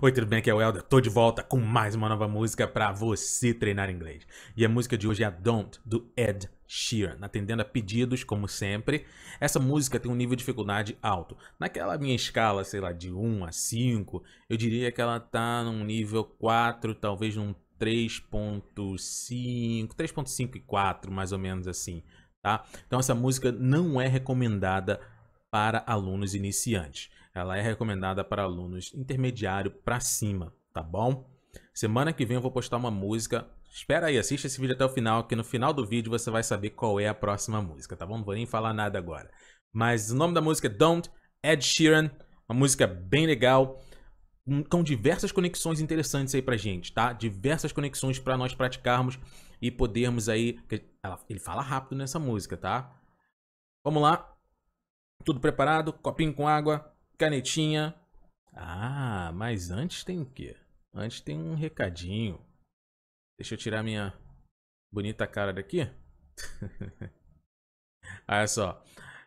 Oi, tudo bem? Aqui é o Helder. Tô de volta com mais uma nova música para você treinar inglês. E a música de hoje é a Don't, do Ed Sheeran, atendendo a pedidos, como sempre. Essa música tem um nível de dificuldade alto. Naquela minha escala, sei lá, de 1 a 5, eu diria que ela tá num nível 4, talvez num 3.5, 3.5 e 4, mais ou menos assim, tá? Então essa música não é recomendada para alunos iniciantes ela é recomendada para alunos intermediário para cima, tá bom? Semana que vem eu vou postar uma música. Espera aí, assista esse vídeo até o final, que no final do vídeo você vai saber qual é a próxima música, tá bom? Não vou nem falar nada agora. Mas o nome da música é Don't, Ed Sheeran, uma música bem legal, hum, com diversas conexões interessantes aí pra gente, tá? Diversas conexões para nós praticarmos e podermos aí... Ele fala rápido nessa música, tá? Vamos lá. Tudo preparado? Copinho com água canetinha. Ah, mas antes tem o quê? Antes tem um recadinho. Deixa eu tirar minha bonita cara daqui. Olha só.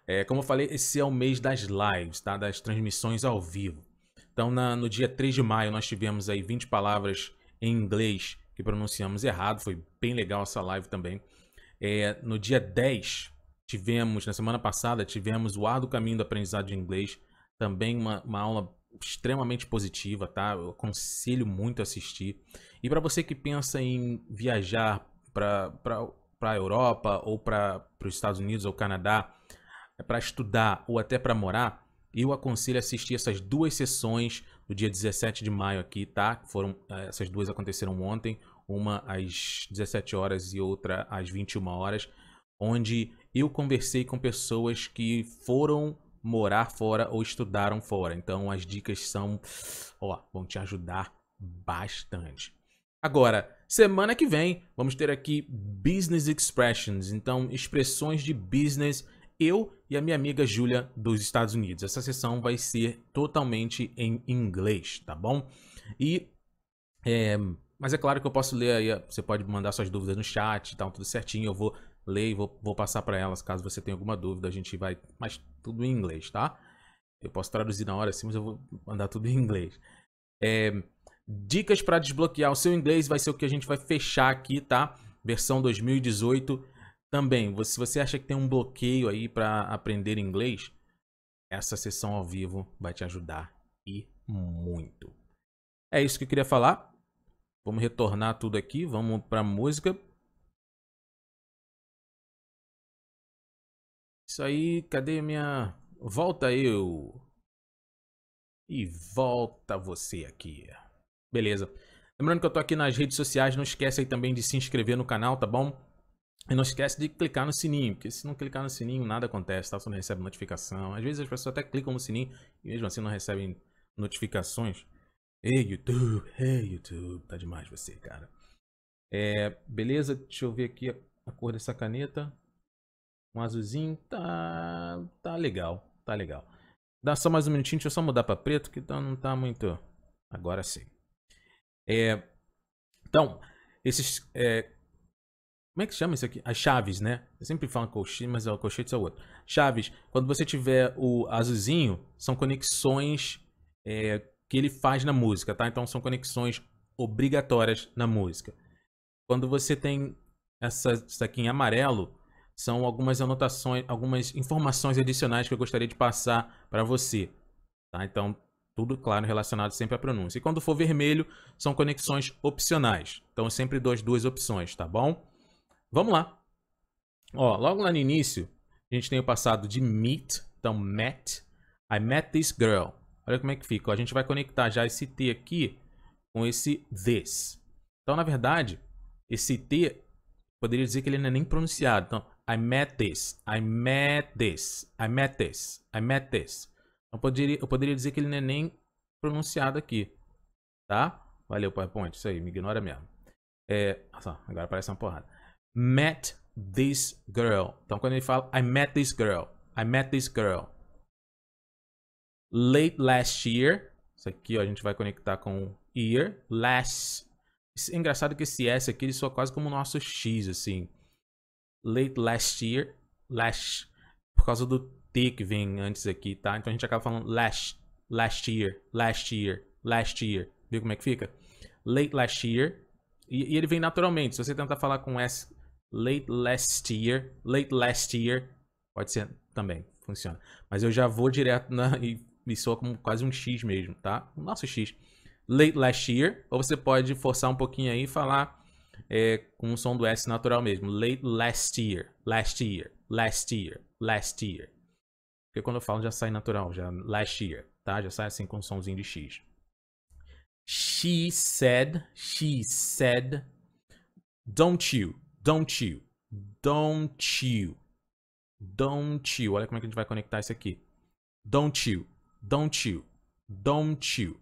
É, como eu falei, esse é o mês das lives, tá? Das transmissões ao vivo. Então, na, no dia 3 de maio, nós tivemos aí 20 palavras em inglês que pronunciamos errado. Foi bem legal essa live também. É, no dia 10, tivemos, na semana passada, tivemos o Ar do Caminho do Aprendizado de Inglês. Também uma, uma aula extremamente positiva, tá? Eu aconselho muito assistir. E para você que pensa em viajar para a Europa ou para os Estados Unidos ou Canadá, é para estudar ou até para morar, eu aconselho assistir essas duas sessões do dia 17 de maio aqui, tá? Foram é, essas duas aconteceram ontem, uma às 17 horas e outra às 21 horas, onde eu conversei com pessoas que foram morar fora ou estudaram fora. Então as dicas são, ó, vão te ajudar bastante. Agora, semana que vem vamos ter aqui Business Expressions, então expressões de business eu e a minha amiga Júlia dos Estados Unidos. Essa sessão vai ser totalmente em inglês, tá bom? E é, mas é claro que eu posso ler aí, você pode mandar suas dúvidas no chat e tá, tal, tudo certinho, eu vou ler e vou, vou passar para elas caso você tenha alguma dúvida. A gente vai. Mas tudo em inglês, tá? Eu posso traduzir na hora sim, mas eu vou mandar tudo em inglês. É, dicas para desbloquear o seu inglês vai ser o que a gente vai fechar aqui, tá? Versão 2018 também. Se você acha que tem um bloqueio aí para aprender inglês, essa sessão ao vivo vai te ajudar e muito. É isso que eu queria falar. Vamos retornar tudo aqui, vamos para música. Isso aí, cadê a minha... Volta eu! E volta você aqui. Beleza. Lembrando que eu tô aqui nas redes sociais, não esquece aí também de se inscrever no canal, tá bom? E não esquece de clicar no sininho, porque se não clicar no sininho, nada acontece, tá? Você não recebe notificação. Às vezes as pessoas até clicam no sininho e mesmo assim não recebem notificações. Ei, YouTube! Ei, YouTube! Tá demais você, cara. É, beleza? Deixa eu ver aqui a cor dessa caneta. Um azulzinho, tá, tá legal, tá legal. Dá só mais um minutinho, deixa eu só mudar para preto, que tá, não tá muito... Agora sim. É, então, esses... É, como é que chama isso aqui? As chaves, né? Eu sempre falo colchete, é mas é o colchete é o outro. Chaves, quando você tiver o azulzinho, são conexões é, que ele faz na música, tá? Então são conexões obrigatórias na música. Quando você tem essa, isso aqui em amarelo, são algumas anotações, algumas informações adicionais que eu gostaria de passar para você. Tá? Então, tudo claro relacionado sempre à pronúncia. E quando for vermelho, são conexões opcionais. Então, eu sempre dou as duas opções, tá bom? Vamos lá. Ó, logo lá no início, a gente tem o passado de meet, então met. I met this girl. Olha como é que fica. Ó, a gente vai conectar já esse T aqui com esse this. Então, na verdade, esse T, poderia dizer que ele não é nem pronunciado. Então, I met this, I met this, I met this, I met this. Eu poderia, eu poderia dizer que ele não é nem pronunciado aqui, tá? Valeu, PowerPoint, isso aí, me ignora mesmo. É, agora parece uma porrada. Met this girl. Então, quando ele fala I met this girl, I met this girl. Late last year. Isso aqui ó, a gente vai conectar com year. Last. É engraçado que esse S aqui ele soa quase como o nosso X, assim late last year, last, por causa do T que vem antes aqui, tá? Então a gente acaba falando last, last year, last year, last year. Viu como é que fica? Late last year. E, e ele vem naturalmente. Se você tentar falar com S, late last year, late last year, pode ser também, funciona. Mas eu já vou direto na, e, e soa como quase um X mesmo, tá? O nosso X. Late last year. Ou você pode forçar um pouquinho aí e falar é, com o som do S natural mesmo. Late last year, last year, last year, last year. Porque quando eu falo já sai natural, já last year, tá? Já sai assim com um somzinho de X. She said, she said, don't you, don't you, don't you, don't you. Olha como é que a gente vai conectar isso aqui. Don't you, don't you, don't you.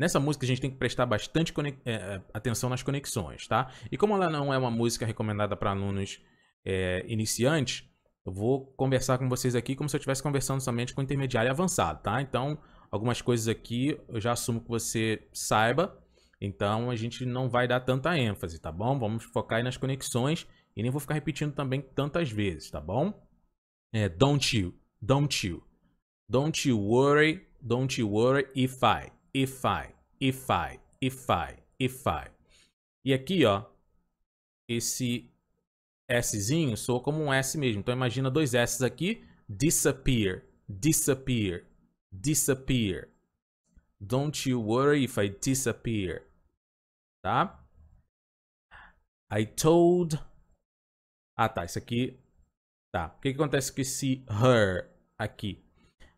Nessa música a gente tem que prestar bastante é, é, atenção nas conexões, tá? E como ela não é uma música recomendada para alunos é, iniciantes, eu vou conversar com vocês aqui como se eu estivesse conversando somente com intermediário avançado, tá? Então, algumas coisas aqui eu já assumo que você saiba, então a gente não vai dar tanta ênfase, tá bom? Vamos focar aí nas conexões e nem vou ficar repetindo também tantas vezes, tá bom? É, don't you, don't you, don't you worry, don't you worry if I if I, if I, if I, if I. E aqui, ó, esse Szinho soa como um S mesmo. Então imagina dois S aqui. Disappear, disappear, disappear. Don't you worry if I disappear. Tá? I told. Ah, tá. Isso aqui. Tá. O que, que acontece com esse her aqui?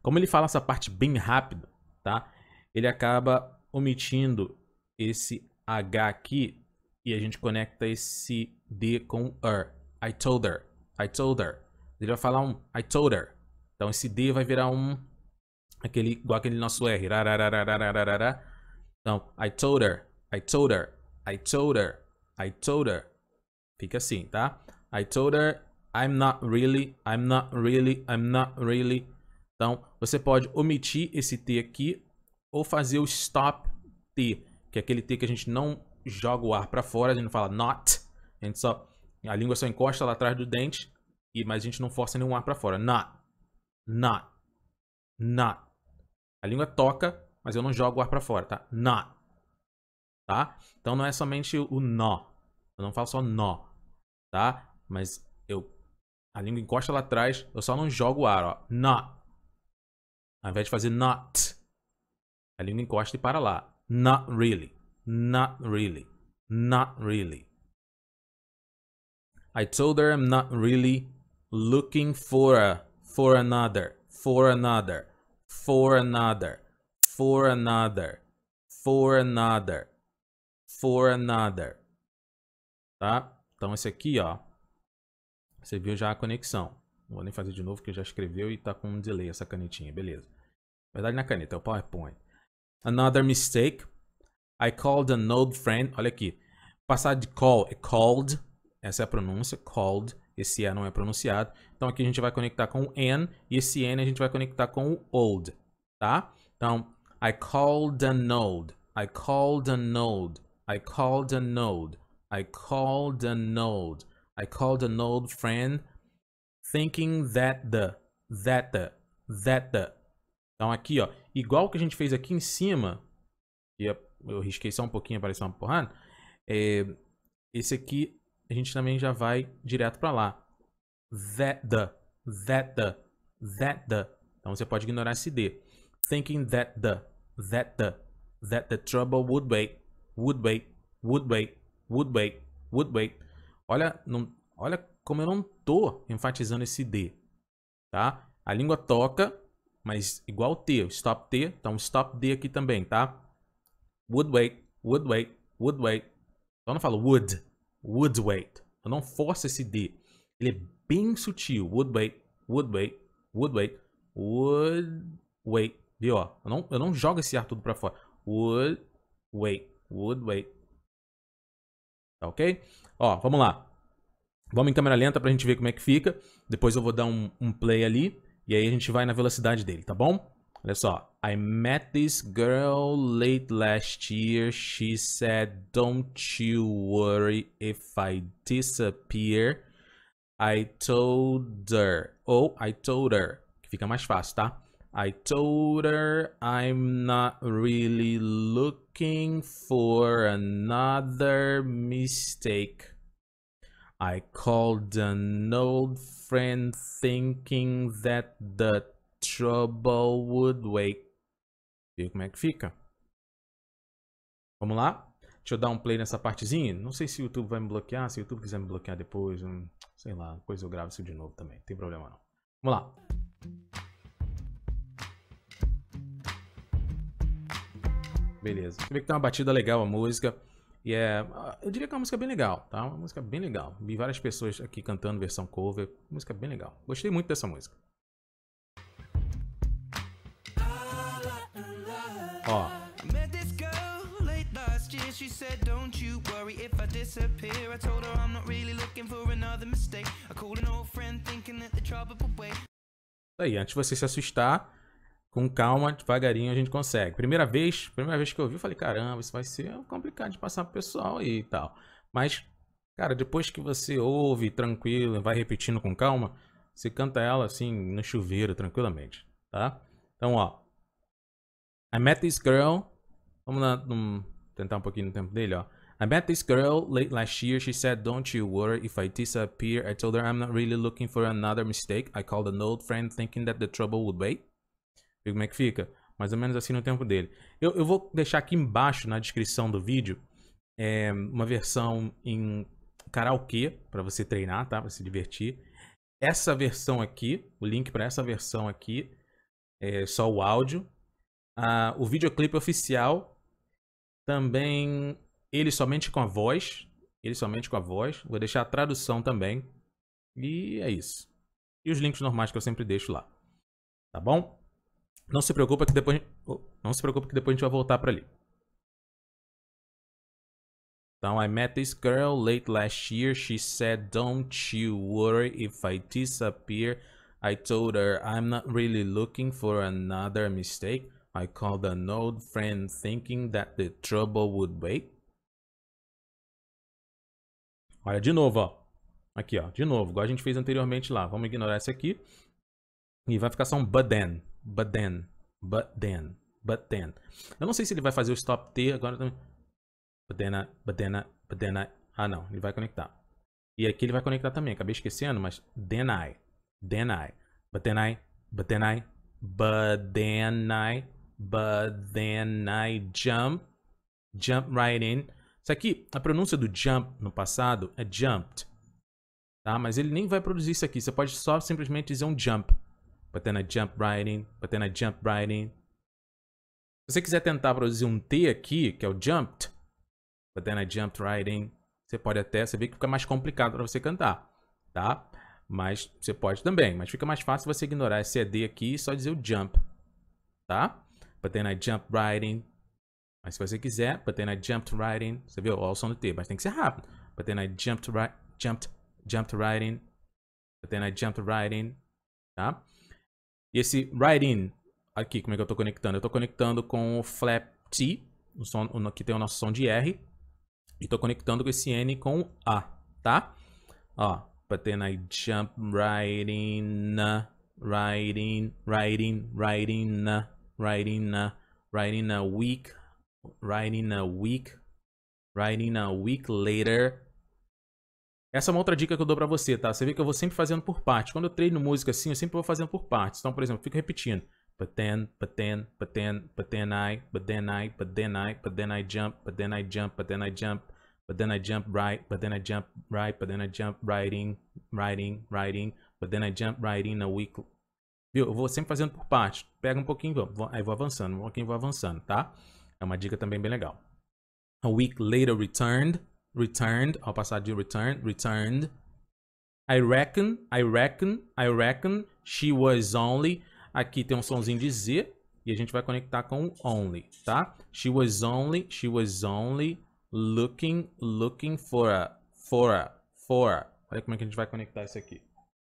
Como ele fala essa parte bem rápido, tá? ele acaba omitindo esse H aqui e a gente conecta esse D com er. I told her. I told her. Ele vai falar um I told her. Então esse D vai virar um aquele igual aquele nosso R. Então I told her. I told her. I told her. I told her. Fica assim, tá? I told her I'm not really, I'm not really, I'm not really. Então, você pode omitir esse T aqui ou fazer o stop T, que é aquele T que a gente não joga o ar para fora, a gente não fala not, a gente só a língua só encosta lá atrás do dente e mas a gente não força nenhum ar para fora. Not, not, not. A língua toca, mas eu não jogo o ar para fora, tá? Not, tá? Então não é somente o nó, eu não falo só nó, tá? Mas eu a língua encosta lá atrás, eu só não jogo o ar, ó. Not. Ao invés de fazer not, a língua encosta e para lá. Not really. Not really. Not really. I told her I'm not really looking for a, for another, for another, for another, for another, for another, for another. Tá? Então esse aqui, ó, você viu já a conexão. Não vou nem fazer de novo porque já escreveu e tá com um delay essa canetinha, beleza. Na verdade na é caneta, é o PowerPoint. Another mistake. I called an old friend. Olha aqui. Passar de call é called. Essa é a pronúncia. Called. Esse A não é pronunciado. Então aqui a gente vai conectar com o N. E esse N a gente vai conectar com o old. Tá? Então, I called an old. I called a node. I called a node. I called a node. I called an node friend thinking that the, that the, that the. Então aqui, ó, igual que a gente fez aqui em cima, e eu risquei só um pouquinho para parecer uma porrada, é, esse aqui a gente também já vai direto para lá. That the, that the, that the. Então você pode ignorar esse D. Thinking that the, that the, that the trouble would wait, would wait, would wait, would wait, would wait. Olha, não, olha como eu não tô enfatizando esse D, tá? A língua toca, mas igual T, stop T, então stop D aqui também, tá? Would wait, would wait, would wait. Então eu não falo would, would wait. Eu não forço esse D. Ele é bem sutil. Would wait, would wait, would wait, would wait. Viu, ó? Eu não, eu não jogo esse ar tudo pra fora. Would wait, would wait. Tá ok? Ó, vamos lá. Vamos em câmera lenta pra gente ver como é que fica. Depois eu vou dar um, um play ali. E aí a gente vai na velocidade dele, tá bom? Olha só. I met this girl late last year. She said, don't you worry if I disappear. I told her. Ou oh, I told her. Que fica mais fácil, tá? I told her I'm not really looking for another mistake. I called an old friend thinking that the trouble would wake. Viu como é que fica? Vamos lá? Deixa eu dar um play nessa partezinha. Não sei se o YouTube vai me bloquear, se o YouTube quiser me bloquear depois, hum, sei lá, depois eu gravo isso de novo também, não tem problema não. Vamos lá. Beleza. Você vê que tem uma batida legal a música. E é, eu diria que é uma música bem legal, tá? Uma música bem legal. Vi várias pessoas aqui cantando versão cover, música bem legal. Gostei muito dessa música. Ó. Tá aí, antes de você se assustar, com calma, devagarinho a gente consegue. Primeira vez, primeira vez que eu vi, eu falei, caramba, isso vai ser complicado de passar pro pessoal e tal. Mas, cara, depois que você ouve tranquilo, vai repetindo com calma, você canta ela assim no chuveiro tranquilamente, tá? Então, ó. I met this girl. Vamos lá, um, tentar um pouquinho no tempo dele, ó. I met this girl late last year. She said, Don't you worry if I disappear. I told her I'm not really looking for another mistake. I called an old friend thinking that the trouble would wait. Vê como é que fica. Mais ou menos assim no tempo dele. Eu, eu vou deixar aqui embaixo na descrição do vídeo é, uma versão em karaokê para você treinar, tá? Para se divertir. Essa versão aqui, o link para essa versão aqui, é só o áudio. Ah, o videoclipe oficial também ele somente com a voz, ele somente com a voz. Vou deixar a tradução também. E é isso. E os links normais que eu sempre deixo lá. Tá bom? Não se preocupa que depois. Não se preocupa que depois a gente vai voltar pra ali. Então, I met this girl late last year. She said, Don't you worry if I disappear. I told her I'm not really looking for another mistake. I called an old friend thinking that the trouble would wait. Olha, de novo, ó. Aqui, ó. De novo, igual a gente fez anteriormente lá. Vamos ignorar esse aqui. E vai ficar só um but then. But then. But then. But then. Eu não sei se ele vai fazer o stop T agora também. Né? But then I, but then I, but then I. Ah, não. Ele vai conectar. E aqui ele vai conectar também. Acabei esquecendo, mas then I. Then I. But then I. But then I. But then I. But then I jump. Jump right in. Isso aqui, a pronúncia do jump no passado é jumped. Tá? Mas ele nem vai produzir isso aqui. Você pode só simplesmente dizer um jump but then I jump right in, but then I jump right in. Se você quiser tentar produzir um T aqui, que é o jumped, but then I jumped right in, você pode até, você vê que fica mais complicado para você cantar, tá? Mas você pode também, mas fica mais fácil você ignorar esse ED aqui e só dizer o jump, tá? But then I jumped right in. Mas se você quiser, but then I jumped right in, você viu? Olha o som do T, mas tem que ser rápido. But then I jumped right, jumped, jumped right in. But then I jumped right in, tá? E esse writing in, aqui como é que eu estou conectando? Eu estou conectando com o flap T, o som, que tem o nosso som de R, e estou conectando com esse N com A, tá? Ó, but then I jump writing writing writing writing writing in, a week, writing a week, writing a week later, essa é uma outra dica que eu dou para você, tá? Você vê que eu vou sempre fazendo por parte. Quando eu treino música assim, eu sempre vou fazendo por partes. Então, por exemplo, eu fico repetindo. But then, but then, but then, but then I, but then I, but then I, but then I jump, but then I jump, but then I jump, but then I jump right, but then I jump right, but then I jump riding, riding, riding, but then I jump riding a week. Viu? Eu vou sempre fazendo por partes. Pega um pouquinho, vou, aí vou avançando, um pouquinho vou avançando, tá? É uma dica também bem legal. A week later returned returned, ao passar de return, returned. I reckon, I reckon, I reckon she was only. Aqui tem um sonzinho de Z e a gente vai conectar com only, tá? She was only, she was only looking, looking for a, for a, for a. Olha como é que a gente vai conectar isso aqui.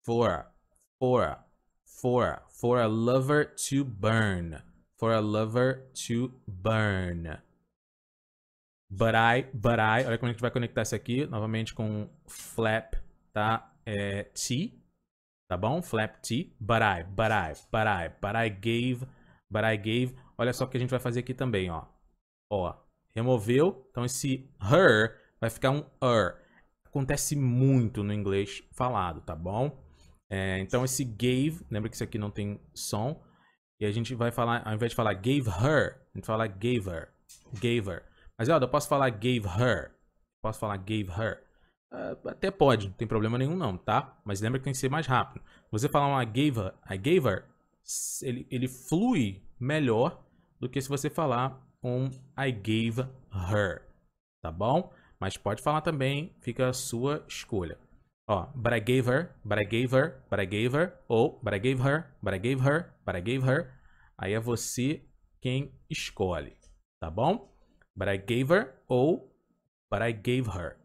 For a, for a, for a, for a lover to burn. For a lover to burn. But I, but I, olha como a gente vai conectar isso aqui, novamente com flap, tá? É, T, tá bom? Flap T, but I, but I, but I, but I gave, but I gave. Olha só o que a gente vai fazer aqui também, ó. Ó, removeu, então esse her vai ficar um er. Acontece muito no inglês falado, tá bom? É, então esse gave, lembra que isso aqui não tem som, e a gente vai falar, ao invés de falar gave her, a gente fala gave her, gave her. Mas, eu posso falar gave her? Posso falar gave her? Uh, até pode, não tem problema nenhum não, tá? Mas lembra que tem que ser mais rápido. Você falar uma gave her, a gave her ele, ele flui melhor do que se você falar um I gave her, tá bom? Mas pode falar também, fica a sua escolha. Ó, but I gave her, but I gave her, but I gave her, ou but I gave her, but I gave her, but I gave her. Aí é você quem escolhe, tá bom? But I gave her ou But I gave her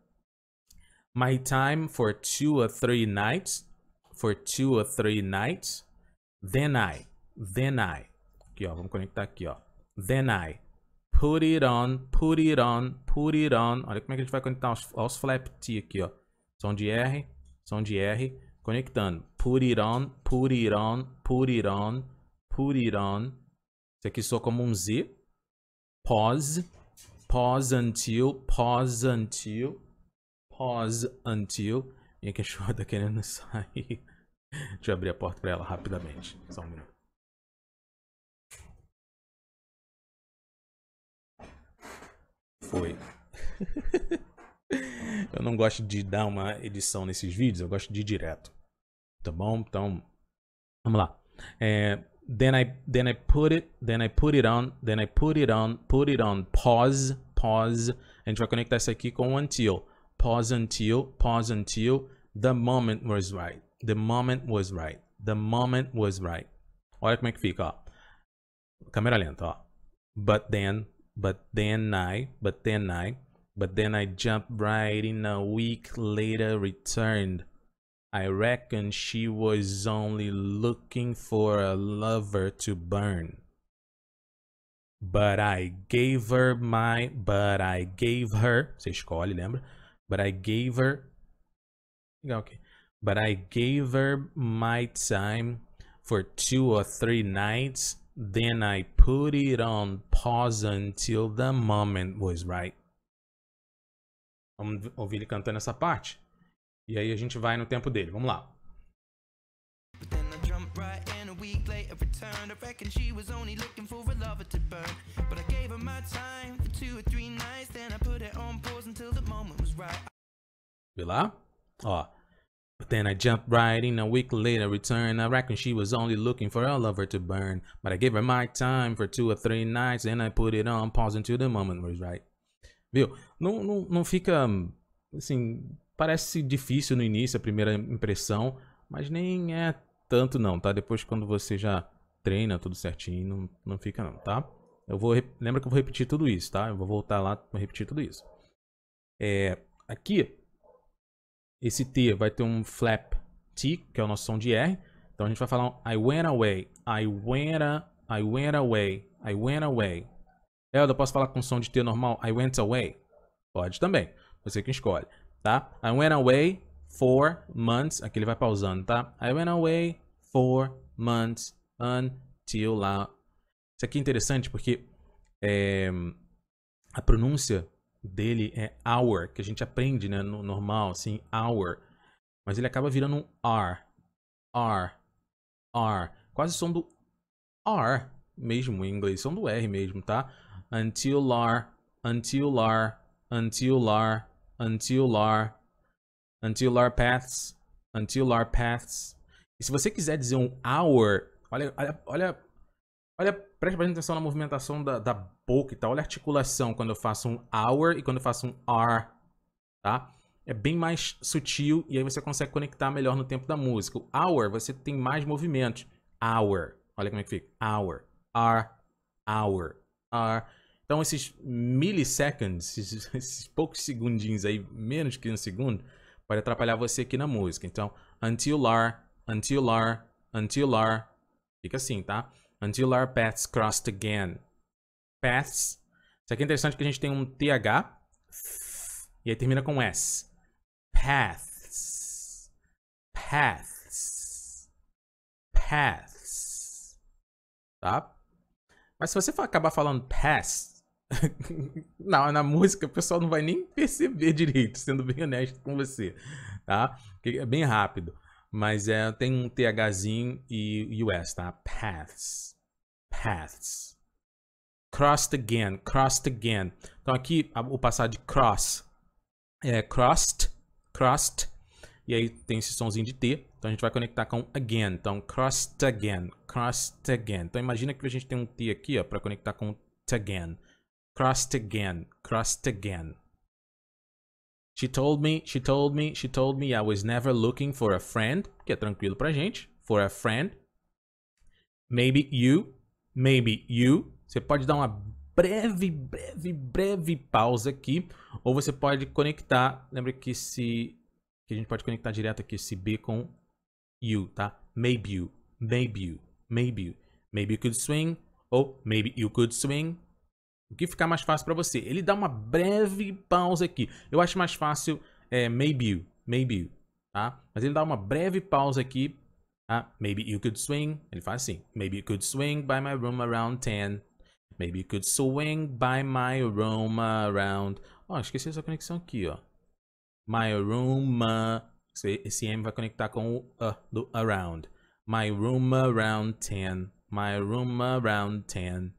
my time for two or three nights. For two or three nights. Then I, then I. Aqui, ó, vamos conectar aqui, ó. Then I put it on, put it on, put it on. Olha como é que a gente vai conectar os, os flap T aqui, ó. Som de R, som de R, conectando. Put it on, put it on, put it on, put it on. Isso aqui soa como um Z. Pause, pause until, pause until, pause until. Minha cachorra tá querendo sair. Deixa eu abrir a porta para ela rapidamente. Só um minuto. Foi. eu não gosto de dar uma edição nesses vídeos, eu gosto de ir direto. Tá bom? Então, vamos lá. É, then I then I put it then I put it on then I put it on put it on pause pause and try vai conectar isso aqui com until pause until pause until the moment was right the moment was right the moment was right olha como é que fica ó. câmera lenta ó. but then but then I but then I but then I jumped right in a week later returned I reckon she was only looking for a lover to burn. But I gave her my, but I gave her, você escolhe, lembra? But I gave her, okay. But I gave her my time for two or three nights. Then I put it on pause until the moment was right. Vamos ouvir ele cantando essa parte. E aí a gente vai no tempo dele. Vamos lá. Vê lá? Ó. But then I jumped right in a week later returned I reckon she was only looking for a lover to burn. But I gave her my time for two or three nights and I put it on pause until the moment was right. Viu? Não, não, não fica hum, assim Parece difícil no início, a primeira impressão, mas nem é tanto não, tá? Depois quando você já treina tudo certinho, não, não fica não, tá? Eu vou, lembra que eu vou repetir tudo isso, tá? Eu vou voltar lá, vou repetir tudo isso. É, aqui, esse T vai ter um flap T, que é o nosso som de R. Então a gente vai falar um, I went away, I went, a, I went away, I went away. Helder, posso falar com som de T normal? I went away. Pode também, você que escolhe tá? I went away for months. Aqui ele vai pausando, tá? I went away for months until lá. Isso aqui é interessante porque é, a pronúncia dele é hour, que a gente aprende, né? No normal, assim, hour. Mas ele acaba virando um R. R. R. Quase som do R mesmo em inglês, som do R mesmo, tá? Until R, until R, until R, until our, until our paths, until our paths. E se você quiser dizer um hour, olha, olha, olha, olha preste bastante atenção na movimentação da, da boca e tal. Olha a articulação quando eu faço um hour e quando eu faço um are, tá? É bem mais sutil e aí você consegue conectar melhor no tempo da música. O hour, você tem mais movimentos. Hour. Olha como é que fica. Hour. r, Hour. r. Então, esses milliseconds, esses, esses poucos segundinhos aí, menos que um segundo, pode atrapalhar você aqui na música. Então, until our, until our, until our. Fica assim, tá? Until our paths crossed again. Paths. Isso aqui é interessante que a gente tem um TH e aí termina com S. Paths. Paths. Paths. Tá? Mas se você acabar falando paths, na, na música o pessoal não vai nem perceber direito, sendo bem honesto com você, tá? Porque é bem rápido. Mas é, tem um THzinho e US, tá? Paths. Paths. Crossed again, crossed again. Então aqui o passar de cross é crossed, crossed. E aí tem esse somzinho de T. Então a gente vai conectar com again. Então crossed again, crossed again. Então imagina que a gente tem um T aqui, ó, para conectar com again. Crossed again. Crossed again. She told me, she told me, she told me I was never looking for a friend, que é tranquilo pra gente. For a friend. Maybe you, maybe you. Você pode dar uma breve, breve, breve pausa aqui. Ou você pode conectar. Lembra que se. Que a gente pode conectar direto aqui esse B com you, tá? Maybe you, maybe you, maybe you. Maybe you could swing. Ou maybe you could swing. O que ficar mais fácil para você? Ele dá uma breve pausa aqui. Eu acho mais fácil é, maybe maybe tá? Mas ele dá uma breve pausa aqui. Tá? Maybe you could swing. Ele faz assim. Maybe you could swing by my room around 10. Maybe you could swing by my room around... Ó, oh, esqueci essa conexão aqui, ó. My room... Esse M vai conectar com o uh, do around. My room around 10. My room around 10.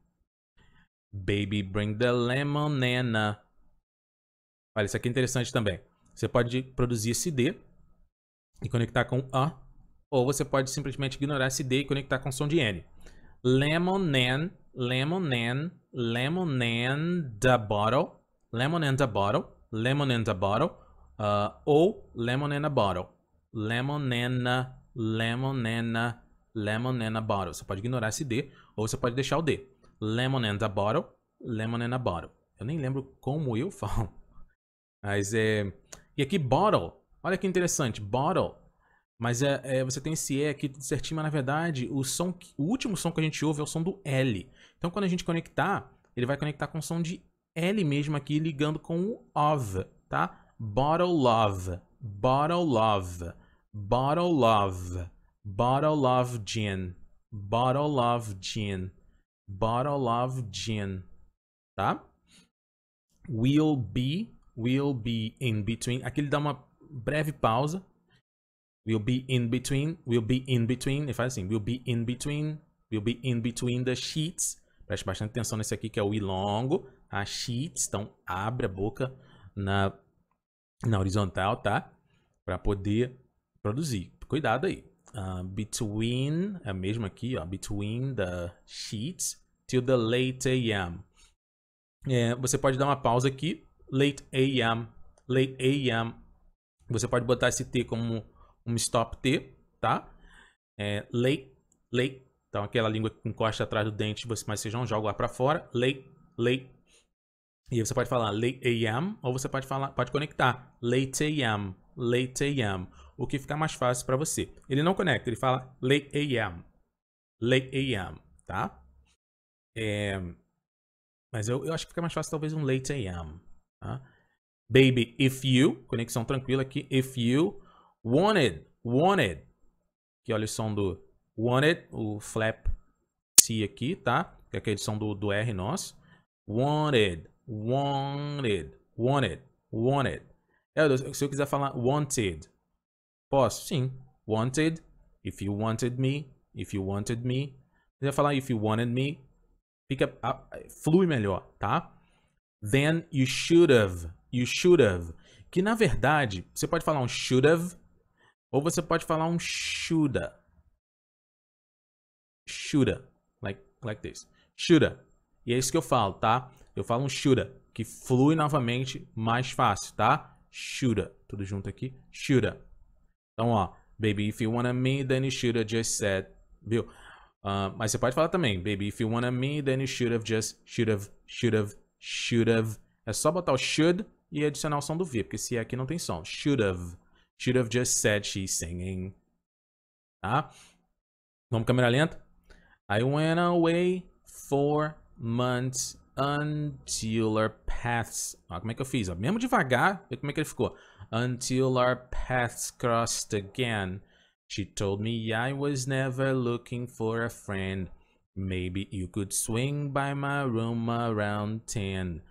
Baby Bring the lemon, nana. Olha, isso aqui é interessante também. Você pode produzir esse D e conectar com A, ou você pode simplesmente ignorar esse D e conectar com som de N. Lemonan, lemon, lemonan the bottle, lemon, and the bottle, lemon, and the bottle, uh, ou a bottle. lemon, lemon, and a bottle. Você pode ignorar esse D ou você pode deixar o D. Lemon and a Bottle. Lemon and a Bottle. Eu nem lembro como eu falo. Mas é. E aqui, bottle. Olha que interessante, bottle. Mas é, é você tem esse E aqui certinho, mas na verdade o, som, o último som que a gente ouve é o som do L. Então quando a gente conectar, ele vai conectar com o som de L mesmo aqui, ligando com o OV, tá? Bottle Love, Bottle Love, Bottle Love, Bottle Love Gin, Bottle Love Gin bottle of gin, tá? Will be, will be in between. Aqui ele dá uma breve pausa. Will be in between, will be in between. Ele faz assim, will be in between, will be in between the sheets. Preste bastante atenção nesse aqui que é o i longo, a sheets. Então abre a boca na, na horizontal, tá? Para poder produzir. Cuidado aí uh, between, é mesmo aqui, ó, between the sheets till the late a.m. É, você pode dar uma pausa aqui, late a.m., late a.m. Você pode botar esse T como um stop T, tá? É, late, late, então aquela língua que encosta atrás do dente, você, mas seja um jogo lá para fora, late, late. E aí você pode falar late a.m. ou você pode falar, pode conectar late a.m., late a.m o que fica mais fácil para você. Ele não conecta, ele fala late AM. Late AM, tá? É, mas eu, eu acho que fica mais fácil talvez um late AM. Tá? Baby, if you, conexão tranquila aqui, if you wanted, wanted, que olha o som do wanted, o flap C aqui, tá? Que é aquele som do, do R nosso. Wanted, wanted, wanted, wanted. Eu, é, se eu quiser falar wanted, Posso? Sim. Wanted, if you wanted me, if you wanted me. Você vai falar if you wanted me, fica, flui melhor, tá? Then you should have, you should have. Que na verdade, você pode falar um should have ou você pode falar um shoulda. Shoulda, like, like this. Shoulda. E é isso que eu falo, tá? Eu falo um shoulda, que flui novamente mais fácil, tá? Shoulda. Tudo junto aqui. Shoulda. Então, ó, baby, if you wanna me, then you should have just said, viu? Uh, mas você pode falar também, baby, if you wanna me, then you should have just, should have, should have, should have. É só botar o should e adicionar o som do V, porque se é aqui não tem som. Should have, should have just said she's singing. Tá? Vamos câmera lenta? I went away for months until our paths. Ó, como é que eu fiz? Ó, mesmo devagar, vê como é que ele ficou. until our paths crossed again. She told me I was never looking for a friend. Maybe you could swing by my room around 10.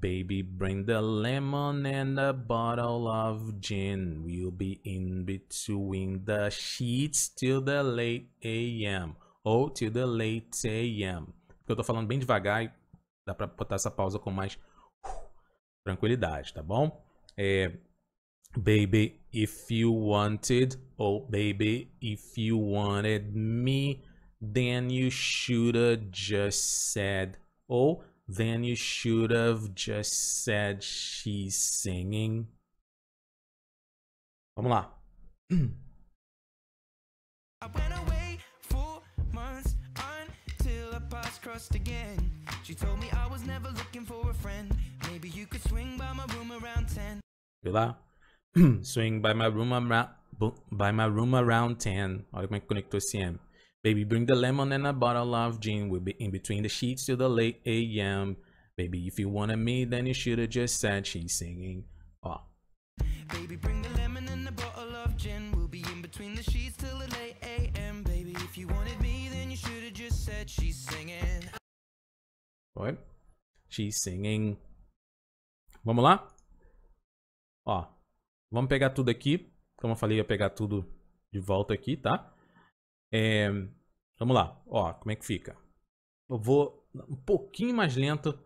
Baby, bring the lemon and a bottle of gin. We'll be in between the sheets till the late a.m. Ou oh, till the late a.m. eu tô falando bem devagar e dá pra botar essa pausa com mais uh, tranquilidade, tá bom? É, baby if you wanted oh baby if you wanted me then you should have just said oh then you should have just said she's singing vamos lá I went away four months until crossed again. She told me I was never looking for a friend. Maybe you could swing by my room around 10. lá? Swing by my room around by my room around 10. Olha como é que conectou Baby, bring the lemon and a bottle of gin. We'll be in between the sheets till the late a.m. Baby, if you wanted me, then you should have just said she's singing. Oh. Baby, bring the lemon and a bottle of gin. We'll be in between the sheets till the late a.m. Baby, if you wanted me, then you should have just said she's singing. What? She's singing. Vamos lá? Oh. Vamos pegar tudo aqui. Como eu falei, ia pegar tudo de volta aqui, tá? É, vamos lá. Ó, como é que fica? Eu vou um pouquinho mais lento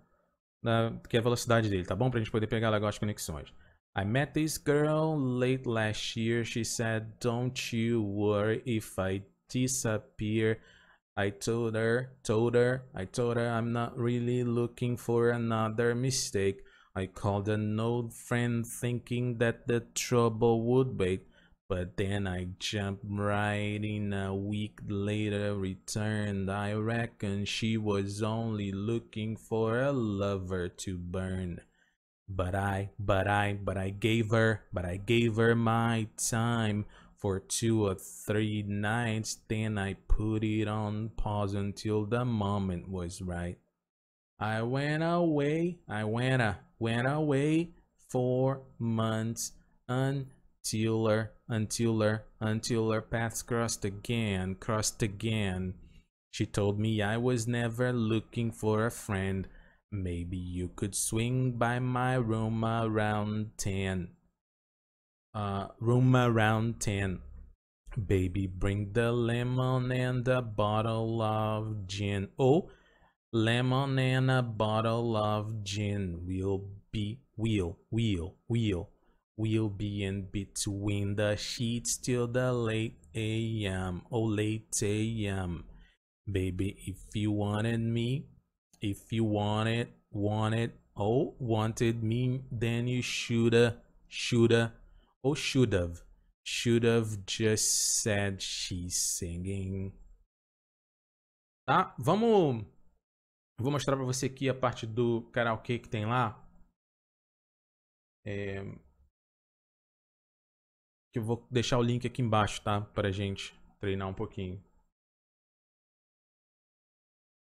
né, que é a velocidade dele, tá bom? Pra gente poder pegar legal as conexões. I met this girl late last year. She said, don't you worry if I disappear. I told her, told her, I told her I'm not really looking for another mistake. I called an old friend thinking that the trouble would wait, but then I jumped right in a week later returned. I reckon she was only looking for a lover to burn. But I, but I, but I gave her, but I gave her my time for two or three nights. Then I put it on pause until the moment was right. I went away, I went a, went away four months until her, until her, until her paths crossed again, crossed again. She told me I was never looking for a friend. Maybe you could swing by my room around 10. Uh, room around 10. Baby, bring the lemon and a bottle of gin. Oh, Lemon and a bottle of gin will be will will will will be in between the sheets till the late a.m. Oh late a.m. Baby, if you wanted me, if you wanted wanted oh wanted me, then you shoulda shoulda oh should've should've just said she's singing. Tá, ah, vamos Vou mostrar para você aqui a parte do karaokê que tem lá. É... Que eu vou deixar o link aqui embaixo, tá? Pra gente treinar um pouquinho.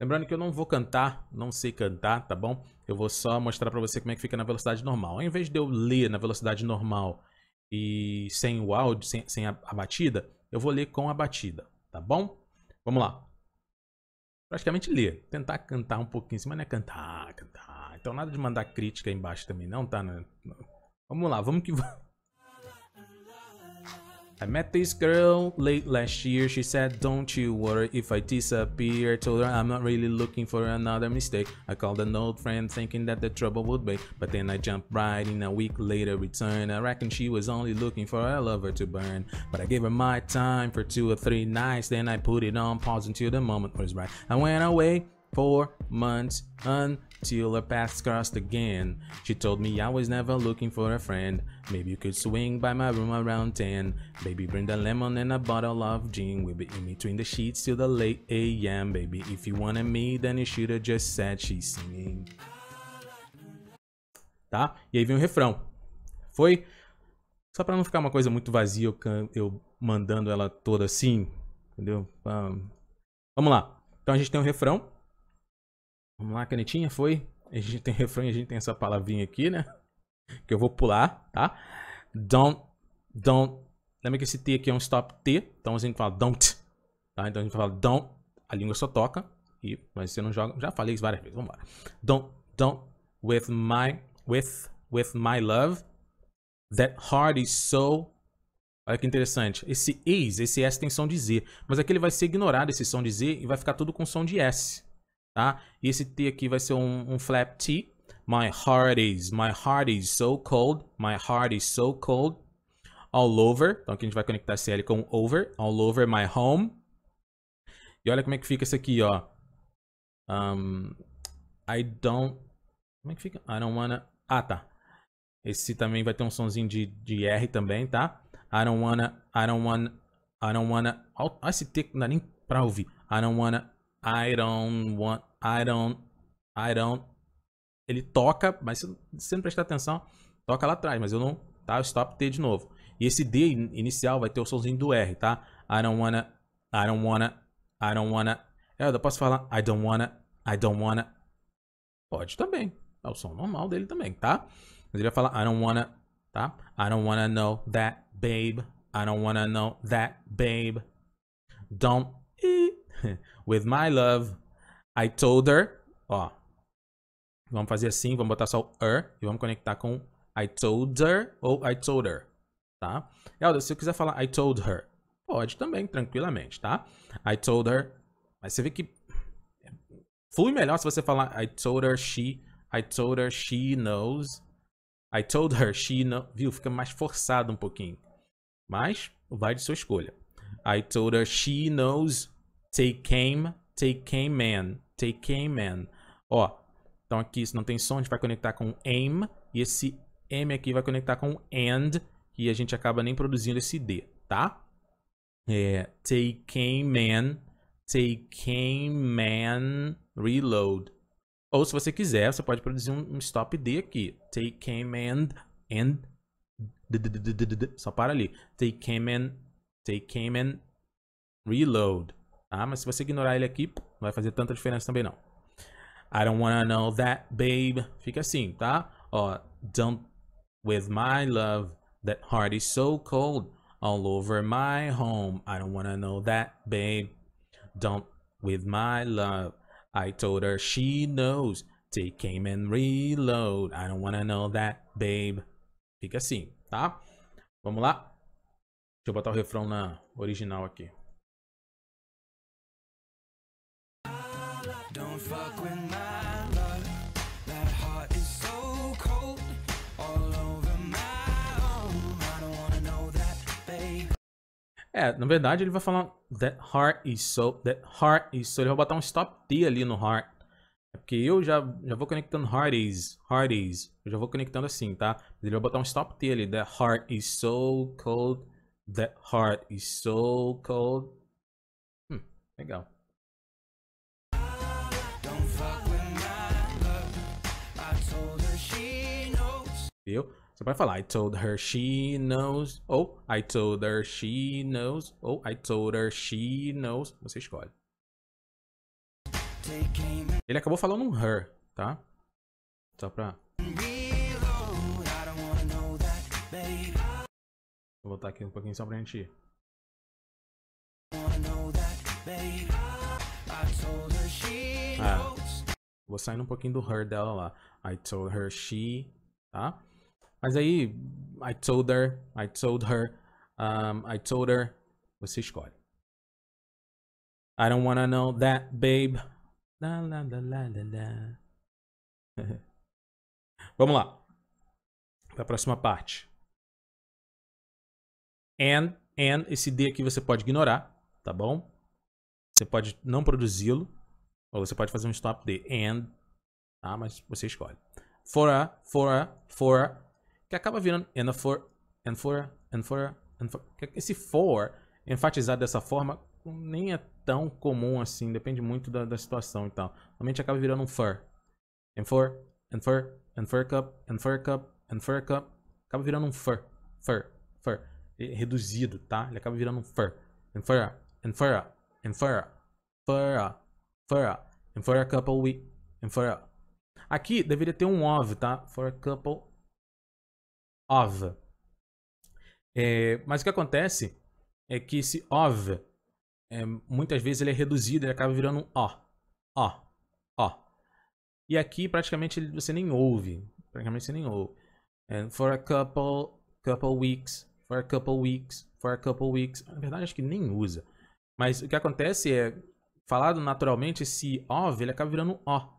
Lembrando que eu não vou cantar, não sei cantar, tá bom? Eu vou só mostrar para você como é que fica na velocidade normal. Ao invés de eu ler na velocidade normal e sem o áudio, sem, sem a, a batida, eu vou ler com a batida, tá bom? Vamos lá praticamente ler. Tentar cantar um pouquinho, mas não é cantar, cantar. Então nada de mandar crítica aí embaixo também, não, tá? Né? Vamos lá, vamos que vamos. I met this girl late last year. She said, don't you worry if I disappear. I told her I'm not really looking for another mistake. I called an old friend thinking that the trouble would be, but then I jumped right in a week later return. I reckon she was only looking for a lover to burn. But I gave her my time for two or three nights. Then I put it on pause until the moment was right. I went away four months until our paths crossed again. She told me I was never looking for a friend. Maybe you could swing by my room around 10. Baby, bring the lemon and a bottle of gin. We'll be in between the sheets till the late AM. Baby, if you wanted me, then you should have just said she's singing. Tá? E aí vem o refrão. Foi. Só pra não ficar uma coisa muito vazia, eu, eu mandando ela toda assim. Entendeu? Um, vamos lá. Então a gente tem o um refrão Vamos lá, canetinha, foi. A gente tem refrão a gente tem essa palavrinha aqui, né? Que eu vou pular, tá? Don't, don't. Lembra que esse T aqui é um stop T, então a gente fala don't, tá? Então a gente fala don't, a língua só toca, e, mas você não joga, já falei isso várias vezes, vamos lá. Don't, don't, with my, with, with my love, that heart is so... Olha que interessante. Esse is, esse S tem som de Z. Mas aqui é ele vai ser ignorado, esse som de Z, e vai ficar tudo com som de S tá? E esse T aqui vai ser um, um flap T. My heart is, my heart is so cold, my heart is so cold. All over, então aqui a gente vai conectar L com over, all over my home. E olha como é que fica isso aqui, ó. Um, I don't... Como é que fica? I don't wanna... Ah, tá. Esse também vai ter um sonzinho de, de R também, tá? I don't wanna... I don't wanna... I don't wanna... Olha esse T, não dá nem pra ouvir. I don't wanna... I don't want. I don't. I don't. Ele toca, mas se você não prestar atenção, toca lá atrás, mas eu não. Tá? stop T de novo. E esse D inicial vai ter o somzinho do R, tá? I don't wanna. I don't wanna. I don't wanna. É, eu posso falar I don't wanna. I don't wanna. Pode também. É o som normal dele também, tá? Mas ele vai falar I don't wanna. Tá? I don't wanna know that, babe. I don't wanna know that, babe. Don't With my love, I told her. Ó. Vamos fazer assim, vamos botar só o er e vamos conectar com I told her ou I told her, tá? Elda, se eu quiser falar I told her, pode também, tranquilamente, tá? I told her. Mas você vê que flui melhor se você falar I told her she, I told her she knows. I told her she knows. Viu? Fica mais forçado um pouquinho. Mas vai de sua escolha. I told her she knows Take aim, take aim man, take aim man. Ó, então aqui se não tem som, a gente vai conectar com aim e esse M aqui vai conectar com and e a gente acaba nem produzindo esse D, tá? É, take aim man, take aim man reload. Ou se você quiser, você pode produzir um, stop D aqui. Take aim and and só para ali. Take aim and take aim and reload. Tá? Mas se você ignorar ele aqui, não vai fazer tanta diferença também não. I don't wanna know that, babe. Fica assim, tá? Ó, don't with my love, that heart is so cold all over my home. I don't wanna know that, babe. Don't with my love. I told her she knows. Take aim and reload. I don't wanna know that, babe. Fica assim, tá? Vamos lá? Deixa eu botar o refrão na original aqui. fuck with my love. That heart is so cold, all over my I don't wanna know that, babe. É, na verdade ele vai falar that heart is so, that heart is so. Ele vai botar um stop T ali no heart. É porque eu já, já vou conectando heart is, heart is. Eu já vou conectando assim, tá? Ele vai botar um stop T ali. That heart is so cold. That heart is so cold. Hum, legal. Entendeu? Você vai falar I told her she knows, ou I told her she knows, ou I told her she knows. Você escolhe. Ele acabou falando um her, tá? Só pra... Vou voltar aqui um pouquinho só pra gente ir. Ah, vou saindo um pouquinho do her dela lá. I told her she, tá? Mas aí, I told her, I told her, um, I told her. Você escolhe. I don't wanna know that, babe. La, la, la, Vamos lá. Para a próxima parte. And, and, esse D aqui você pode ignorar, tá bom? Você pode não produzi-lo. Ou você pode fazer um stop de and, tá? Mas você escolhe. For a, for a, for a, que acaba virando and for, and for, and for, and for. Esse for enfatizado dessa forma nem é tão comum assim, depende muito da, da situação e tal. Normalmente acaba virando um for. And for, and for, and for cup, and for cup, and for cup. Acaba virando um for, for, for. Reduzido, tá? Ele acaba virando um fur And for, a, and for, a, and for, a, for, a, for, and for a couple we, and for Aqui deveria ter um of, tá? For a couple of. É, mas o que acontece é que esse of, é, muitas vezes ele é reduzido, ele acaba virando um ó, ó, ó. E aqui praticamente você nem ouve, praticamente você nem ouve. And é, for a couple, couple weeks, for a couple weeks, for a couple weeks. Na verdade acho que nem usa. Mas o que acontece é, falado naturalmente, esse of ele acaba virando um ó,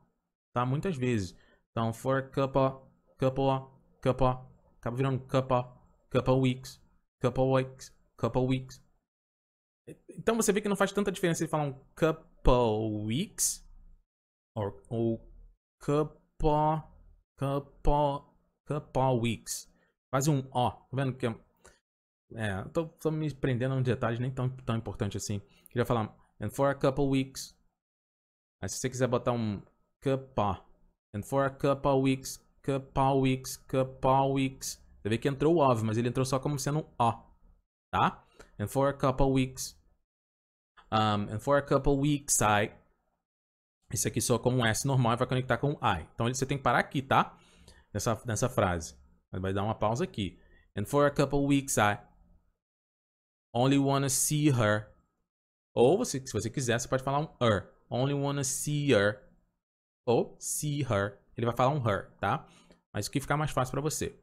tá? Muitas vezes. Então, for a couple, couple, couple, Acaba virando couple couple Weeks, couple Weeks, couple Weeks. Então você vê que não faz tanta diferença ele falar um couple Weeks ou couple couple couple Weeks. faz um O. Tá vendo que é... É, tô, tô me prendendo a um detalhe nem tão, tão importante assim. Queria falar, and for a couple weeks. Aí se você quiser botar um couple and for a couple weeks, Kapowix, Kapowix. Você vê que entrou o of, mas ele entrou só como sendo um O. Tá? And for a couple weeks. Um, and for a couple weeks, I. Isso aqui só como um S normal e vai conectar com I. Então você tem que parar aqui, tá? Nessa, nessa frase. Vai dar uma pausa aqui. And for a couple weeks, I only wanna see her. Ou você, se você quiser, você pode falar um er. Only wanna see her. Ou see her ele vai falar um her, tá? Mas o que ficar mais fácil para você.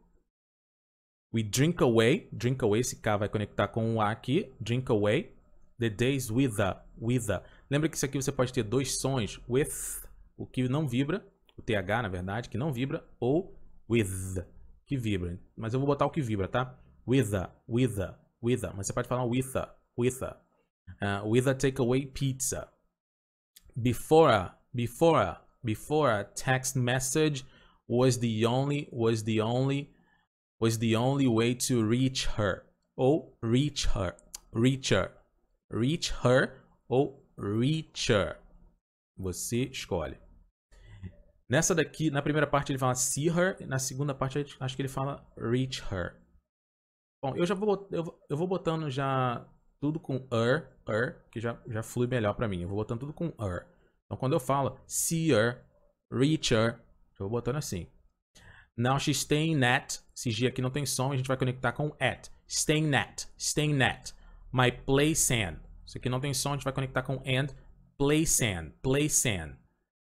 We drink away, drink away, esse K vai conectar com o um A aqui, drink away, the days with the, with the. Lembra que isso aqui você pode ter dois sons, with, o que não vibra, o TH na verdade, que não vibra, ou with, que vibra. Mas eu vou botar o que vibra, tá? With witha, with with Mas você pode falar with witha. with ah, take Uh, with a takeaway pizza. Before a, before a, before a text message was the only was the only was the only way to reach her ou oh, reach her reach her reach her ou oh, reach her você escolhe nessa daqui na primeira parte ele fala see her na segunda parte acho que ele fala reach her bom eu já vou eu vou botando já tudo com er er que já já flui melhor para mim eu vou botando tudo com er então, quando eu falo seer, richer, eu vou botando assim. Now she's staying at. Esse G aqui não tem som, a gente vai conectar com at. Staying at, staying at. My place and. Isso aqui não tem som, a gente vai conectar com and. Place and, place and.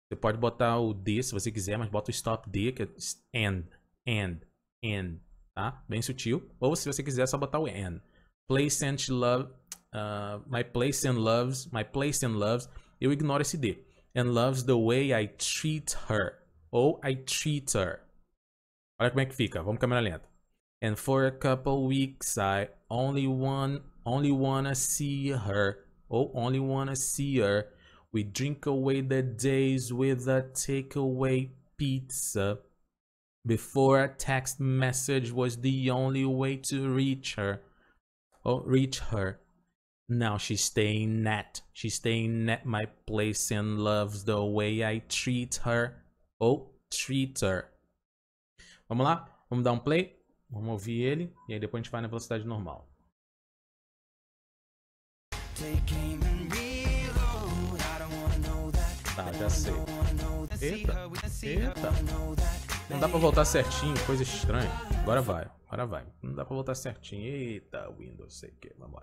Você pode botar o D se você quiser, mas bota o stop D, que é and, and, and. Tá? Bem sutil. Ou se você quiser, é só botar o and. Place and she love, uh, my place and loves, my place and loves. eu ignoro esse D. And loves the way I treat her. Ou I treat her. Olha como é que fica. Vamos câmera lenta. And for a couple weeks I only want only wanna see her. Ou only wanna see her. We drink away the days with a takeaway pizza. Before a text message was the only way to reach her. Oh, reach her. Now she's staying at. She's staying at my place and loves the way I treat her. Ou oh, treat her. Vamos lá? Vamos dar um play? Vamos ouvir ele e aí depois a gente vai na velocidade normal. Tá, já sei. Eita, eita. Não dá pra voltar certinho, coisa estranha. Agora vai. Agora vai. Não dá pra voltar certinho. Eita, Windows, sei que. lá.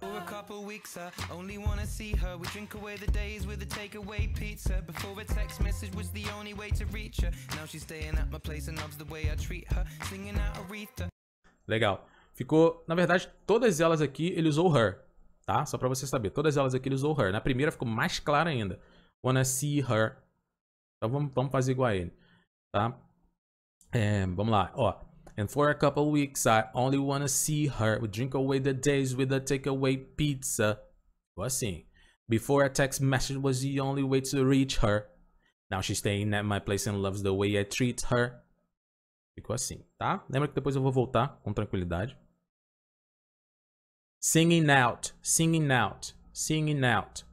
Legal. Ficou, na verdade, todas elas aqui ele usou her, tá? Só pra você saber. Todas elas aqui ele usou her. Na primeira ficou mais clara ainda. Wanna see her. Então vamos, vamos fazer igual a ele, tá? É, vamos lá, ó. And for a couple weeks, I only wanna see her. We drink away the days with a takeaway pizza. Was seeing. Before a text message was the only way to reach her. Now she's staying at my place and loves the way I treat her. Ficou assim, tá? Lembra que depois eu vou voltar com tranquilidade. Singing out, singing out, singing out.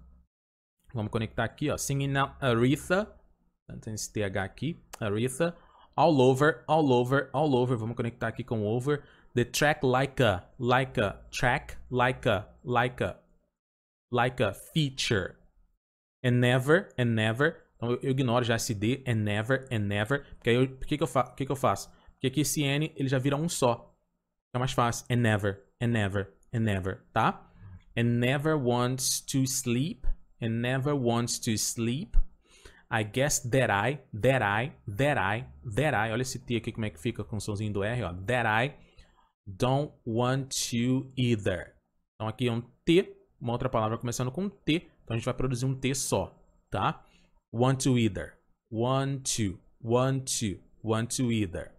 Vamos conectar aqui, ó. Singing out Aretha. Tem esse TH aqui. Aretha. all over, all over, all over. Vamos conectar aqui com over. The track like a, like a, track like a, like a, like a feature. And never, and never. Então eu, ignoro já esse D, and never, and never. Porque aí eu, que, que, eu fa, que, que eu faço? Porque aqui esse N ele já vira um só. Fica é mais fácil. And never, and never, and never, tá? And never wants to sleep. And never wants to sleep. I guess that I, that I, that I, that I. Olha esse T aqui como é que fica com o somzinho do R, ó. That I don't want you either. Então aqui é um T, uma outra palavra começando com T. Então a gente vai produzir um T só, tá? Want to either. Want to, want to, want to either.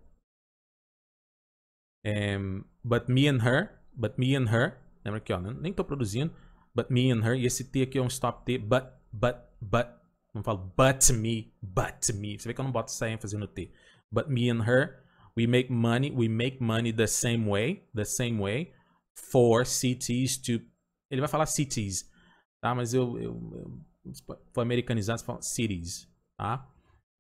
Um, but me and her, but me and her. Lembra aqui, ó, né? nem tô produzindo. But me and her. E esse T aqui é um stop T. But, but, but, Não falo but me, but me. Você vê que eu não boto essa ênfase no T. But me and her, we make money, we make money the same way, the same way for cities to... Ele vai falar cities, tá? Mas eu, eu, eu foi americanizado, você fala cities, tá?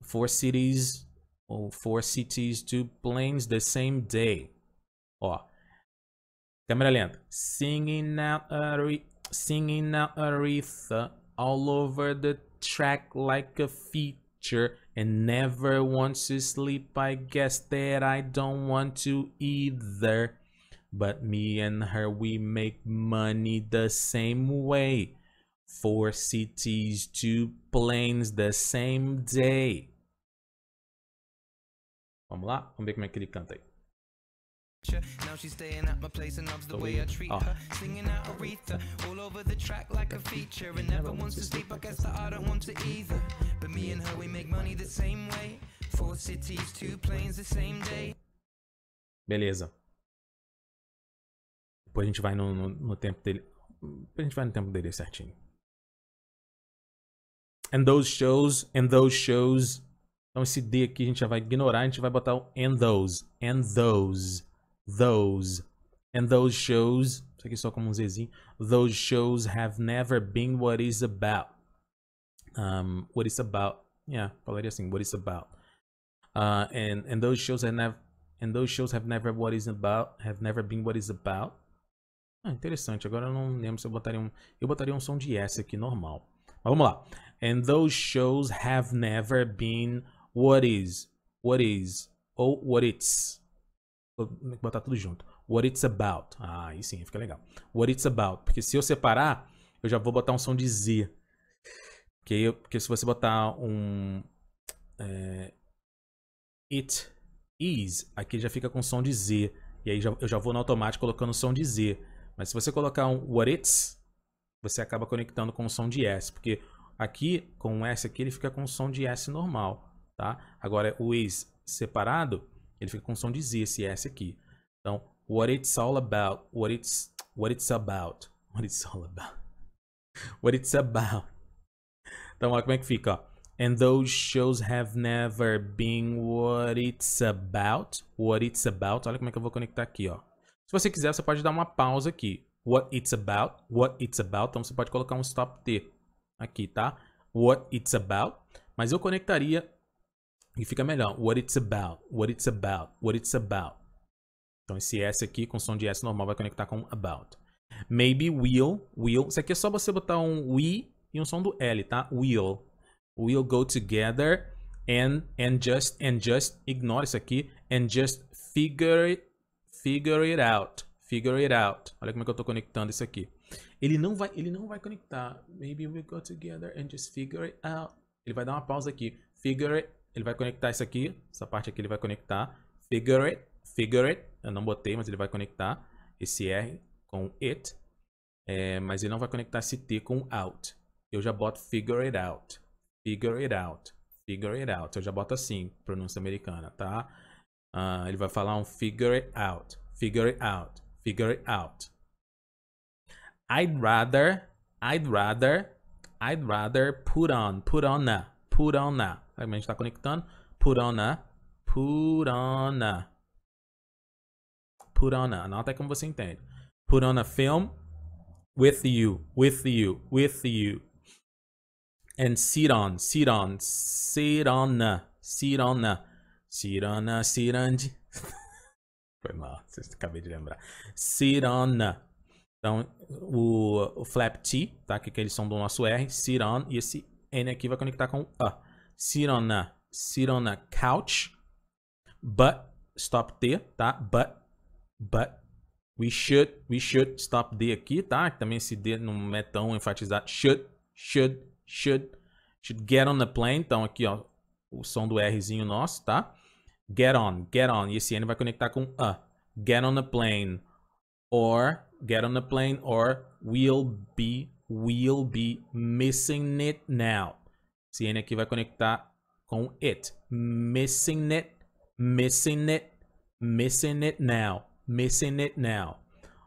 For cities, or for cities to planes the same day. Ó, câmera lenta. Singing now Aretha, singing now Aretha all over the track like a feature and never wants to sleep. I guess that I don't want to either. But me and her, we make money the same way. Four cities, two planes the same day. Vamos lá? Vamos ver como é que ele canta aí. Now she's staying at my place and loves the way I treat her. Singing out Aretha all over the track like a feature. And never wants to sleep, I guess that I don't want to either. But me and her, we make money the same way. Four cities, two planes the same day. Beleza. Depois a gente vai no, no, no tempo dele. Depois a gente vai no tempo dele certinho. And those shows, and those shows. Então esse D aqui a gente já vai ignorar, a gente vai botar o and those. And those those. And those shows, isso aqui só como um Zzinho. Those shows have never been what is about. Um, what is about. Yeah, falaria assim, what is about. Uh, and, and those shows have never and those shows have never what is about have never been what is about ah, interessante agora eu não lembro se eu botaria um eu botaria um som de s aqui normal mas vamos lá and those shows have never been what is what is ou what it's Vou botar tudo junto. What it's about. Ah, aí sim, fica legal. What it's about. Porque se eu separar, eu já vou botar um som de Z. Porque, eu, porque se você botar um. É, it is, aqui já fica com som de Z. E aí já, eu já vou no automático colocando som de Z. Mas se você colocar um what it's, você acaba conectando com o som de S. Porque aqui, com o S aqui, ele fica com o som de S normal. Tá? Agora, o is separado, ele fica com som de Z, esse S aqui. Então, what it's all about, what it's, what it's about, what it's all about, what it's about. Então, olha como é que fica, ó. And those shows have never been what it's about, what it's about. Olha como é que eu vou conectar aqui, ó. Se você quiser, você pode dar uma pausa aqui. What it's about, what it's about. Então, você pode colocar um stop T aqui, tá? What it's about. Mas eu conectaria e fica melhor. What it's about, what it's about, what it's about. Então esse S aqui com som de S normal vai conectar com about. Maybe we'll, we'll. Isso aqui é só você botar um we e um som do L, tá? We'll. We'll go together and, and just, and just, ignore isso aqui, and just figure it, figure it out. Figure it out. Olha como é que eu tô conectando isso aqui. Ele não vai, ele não vai conectar. Maybe we'll go together and just figure it out. Ele vai dar uma pausa aqui. Figure it ele vai conectar isso aqui. Essa parte aqui ele vai conectar. Figure it. Figure it. Eu não botei, mas ele vai conectar esse R com it. É, mas ele não vai conectar esse T com out. Eu já boto figure it out. Figure it out. Figure it out. Eu já boto assim, pronúncia americana, tá? Uh, ele vai falar um figure it out. Figure it out. Figure it out. I'd rather, I'd rather, I'd rather put on, put on a, put on a. A gente está conectando. Purana. Purana. Purana. Anota como você entende. Purana film. With you. With you. With you. And Siran. Siran. Sirana. Sirana. Sirana. Sirandi. Foi mal. Acabei de lembrar. Sirana. Então, o, o flap T, tá? Que é aquele som do nosso R. Siran. E esse N aqui vai conectar com A sit on a, sit on a couch, but, stop there, tá? But, but, we should, we should, stop there aqui, tá? Também esse D não é tão enfatizado. Should, should, should, should get on the plane. Então aqui, ó, o som do Rzinho nosso, tá? Get on, get on. E esse N vai conectar com a. Get on the plane. Or, get on the plane, or we'll be, we'll be missing it now. CN aqui vai conectar com it. Missing it, missing it, missing it now, missing it now.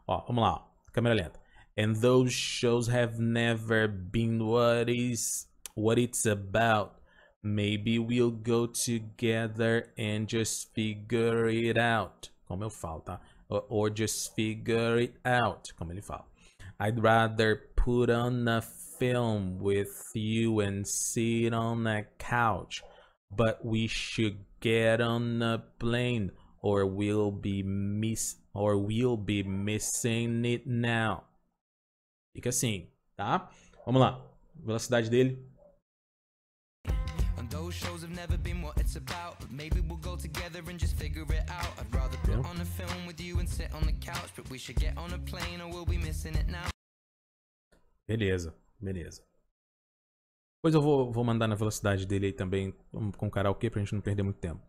Ó, vamos lá, ó. câmera lenta. And those shows have never been what is what it's about. Maybe we'll go together and just figure it out. Como eu falo, tá? Or, or just figure it out. Como ele fala. I'd rather put on a film with you and sit on that couch, but we should get on the plane or we'll be miss or we'll be missing it now. Fica assim, tá? Vamos lá. Velocidade dele. Those shows have never been what it's about But maybe we'll go together and just figure it out I'd rather put on a film with you and sit on the couch But we should get on a plane or we'll be missing it now Beleza Beleza. Depois eu vou, vou mandar na velocidade dele aí também com o karaokê pra gente não perder muito tempo.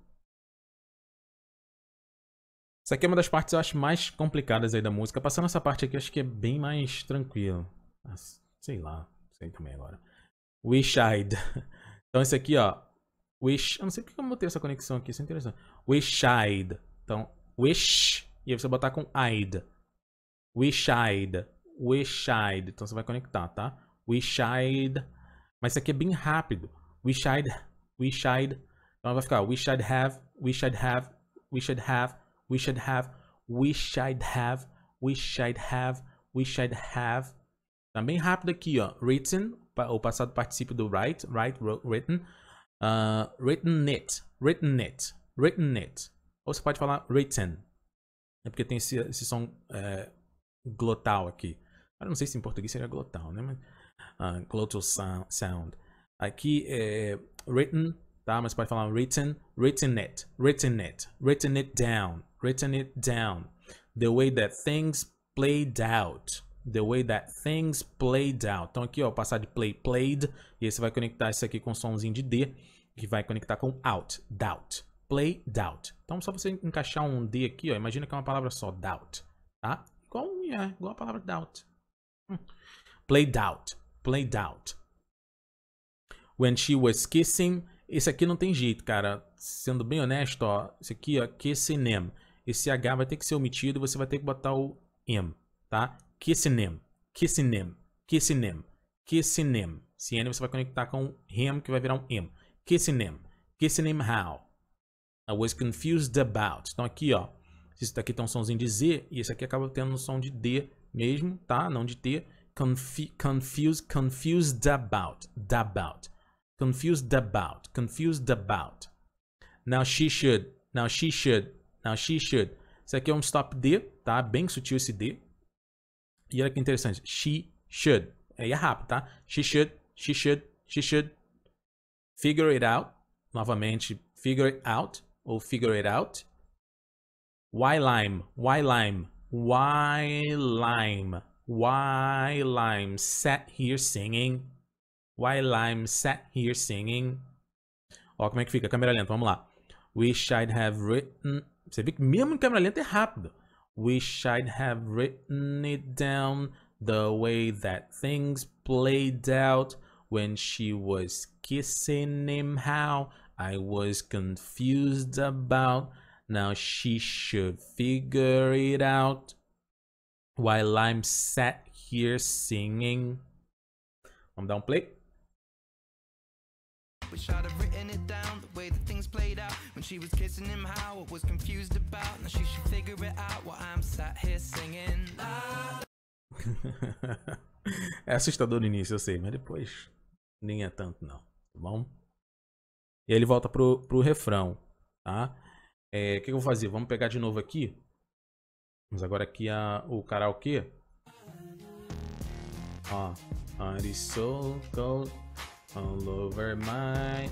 Isso aqui é uma das partes eu acho mais complicadas aí da música. Passando essa parte aqui, eu acho que é bem mais tranquilo. Ah, sei lá, sei também agora. Wish I'd. Então esse aqui, ó. Wish. Eu não sei porque eu botei essa conexão aqui, isso é interessante. Wish I'd. Então, wish. E aí você botar com I'd. Wish I'd. Wish I'd. Então você vai conectar, tá? We should, Mas isso aqui é bem rápido. We should, We should. Então vai ficar we should have, we should have, we should have, we should have, we should have, we should have, we should have. Tá bem rápido aqui, ó. Written, o passado participio do write, write, written. Uh, written it, written it, written it. Ou você pode falar written. É porque tem esse, esse som é, glotal aqui. Eu não sei se em português seria glotal, né? Mas, uh, ah, glottal sound. Aqui é written, tá? Mas pode falar written, written it, written it, written it down, written it down. The way that things played out. The way that things played out. Então aqui, ó, passar de play, played, e aí você vai conectar isso aqui com o somzinho de D, que vai conectar com out, doubt, play, doubt. Então só você encaixar um D aqui, ó, imagina que é uma palavra só, doubt, tá? Igual, é, igual a palavra doubt. Hum. Play doubt, Played Out. When She Was Kissing. Esse aqui não tem jeito, cara. Sendo bem honesto, ó. Esse aqui, ó. Kissing Him. Esse H vai ter que ser omitido e você vai ter que botar o M, tá? Kissing Him. Kissing Him. Kissing Him. Kissing Him. Se N você vai conectar com Him, que vai virar um M. Kissing Him. Kissing Him How. I was confused about. Então aqui, ó. Esse daqui tem um somzinho de Z e esse aqui acaba tendo um som de D mesmo, tá? Não de T confi confused, confused about, about, confused about, confused about. Now she should, now she should, now she should. Isso aqui é um stop D, tá? Bem sutil esse D. E olha que interessante, she should. Aí é rápido, tá? She should, she should, she should. Figure it out. Novamente, figure it out ou figure it out. Why lime, why lime, why lime. While I'm sat here singing. While I'm sat here singing. Ó como é que fica, câmera lenta, vamos lá. Wish I'd have written... Você vê que mesmo em câmera lenta é rápido. Wish I'd have written it down the way that things played out when she was kissing him how I was confused about now she should figure it out While I'm sat here singing. Vamos dar um play. Wish I'd have written it down the way that things played out when she was kissing him. How I was confused about now she should figure it out while I'm sat here singing. é assustador no início, eu sei, mas depois nem é tanto, não. Tá bom? E aí ele volta pro, pro refrão, tá? É, o é, que, que eu vou fazer? Vamos pegar de novo aqui. Mas agora aqui a, o karaokê. Ó. Oh, it so cold all over my...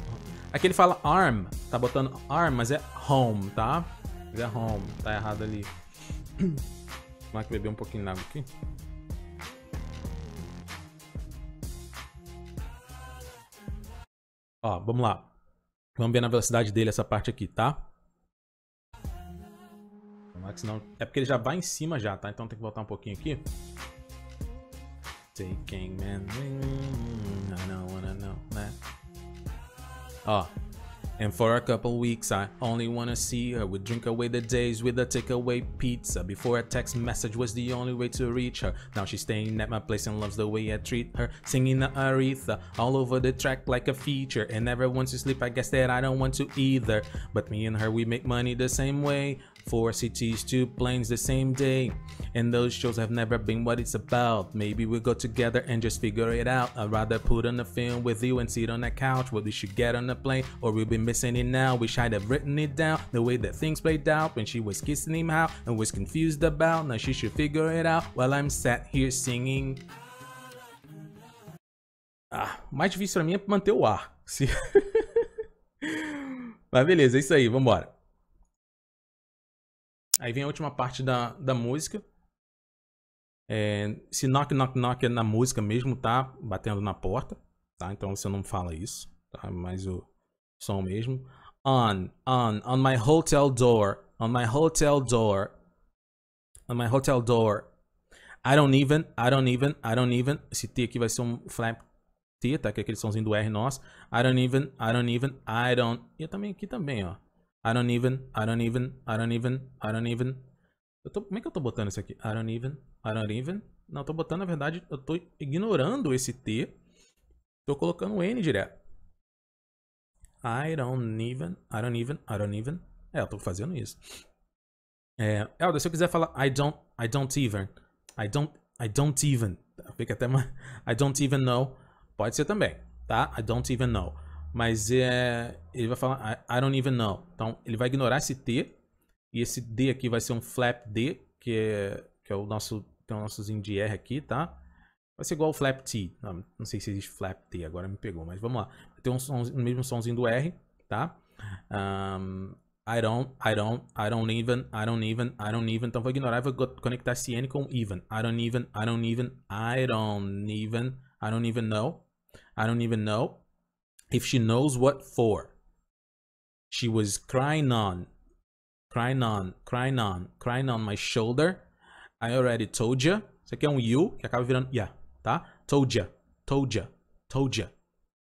Aqui ele fala arm. Tá botando arm, mas é home, tá? Mas é home. Tá errado ali. Vamos beber um pouquinho de água aqui. Ó, vamos lá. Vamos ver na velocidade dele essa parte aqui, tá? calma, que senão... É porque ele já vai em cima já, tá? Então tem que voltar um pouquinho aqui. Taking man... I don't wanna know, né? Ó. And for a couple weeks, I only wanna see her. We drink away the days with a takeaway pizza. Before a text message was the only way to reach her. Now she's staying at my place and loves the way I treat her. Singing the Aretha all over the track like a feature. And never wants to sleep, I guess that I don't want to either. But me and her, we make money the same way four cities, two planes the same day. And those shows have never been what it's about. Maybe we will go together and just figure it out. I'd rather put on a film with you and sit on the couch. What we should get on a plane or we'll be missing it now. Wish I'd have written it down. The way that things played out when she was kissing him out and was confused about. Now she should figure it out while I'm sat here singing. Ah, mais difícil pra mim é manter o ar. Mas beleza, é isso aí, vambora. Aí vem a última parte da, da música. É, se knock, knock, knock é na música mesmo, tá? Batendo na porta, tá? Então você não fala isso, tá? Mas o som mesmo. On, on, on my hotel door, on my hotel door, on my hotel door. I don't even, I don't even, I don't even. Esse T aqui vai ser um flap T, tá? Que é aquele somzinho do R nosso. I don't even, I don't even, I don't. E também aqui também, ó. I don't even, I don't even, I don't even, I don't even. Eu tô, como é que eu tô botando isso aqui? I don't even, I don't even. Não, eu tô botando, na verdade, eu tô ignorando esse T. Tô colocando o N direto. I don't even, I don't even, I don't even. É, eu tô fazendo isso. É, Elder, se eu quiser falar I don't, I don't even, I don't, I don't even. Fica até mais. I don't even know. Pode ser também, tá? I don't even know. Mas é, ele vai falar I, I don't even know. Então, ele vai ignorar esse T. E esse D aqui vai ser um flap D, que é, que é o nosso, tem o nosso R aqui, tá? Vai ser igual ao flap T. Não, não, sei se existe flap T, agora me pegou, mas vamos lá. Tem um, mesmo somzinho do R, tá? Um, I don't, I don't, I don't even, I don't even, I don't even. Então vou ignorar e vou conectar esse N com even. I don't even, I don't even, I don't even, I don't even know. I don't even know if she knows what for. She was crying on, crying on, crying on, crying on my shoulder. I already told you. Isso aqui é um you que acaba virando yeah, tá? Told you, told you, told you,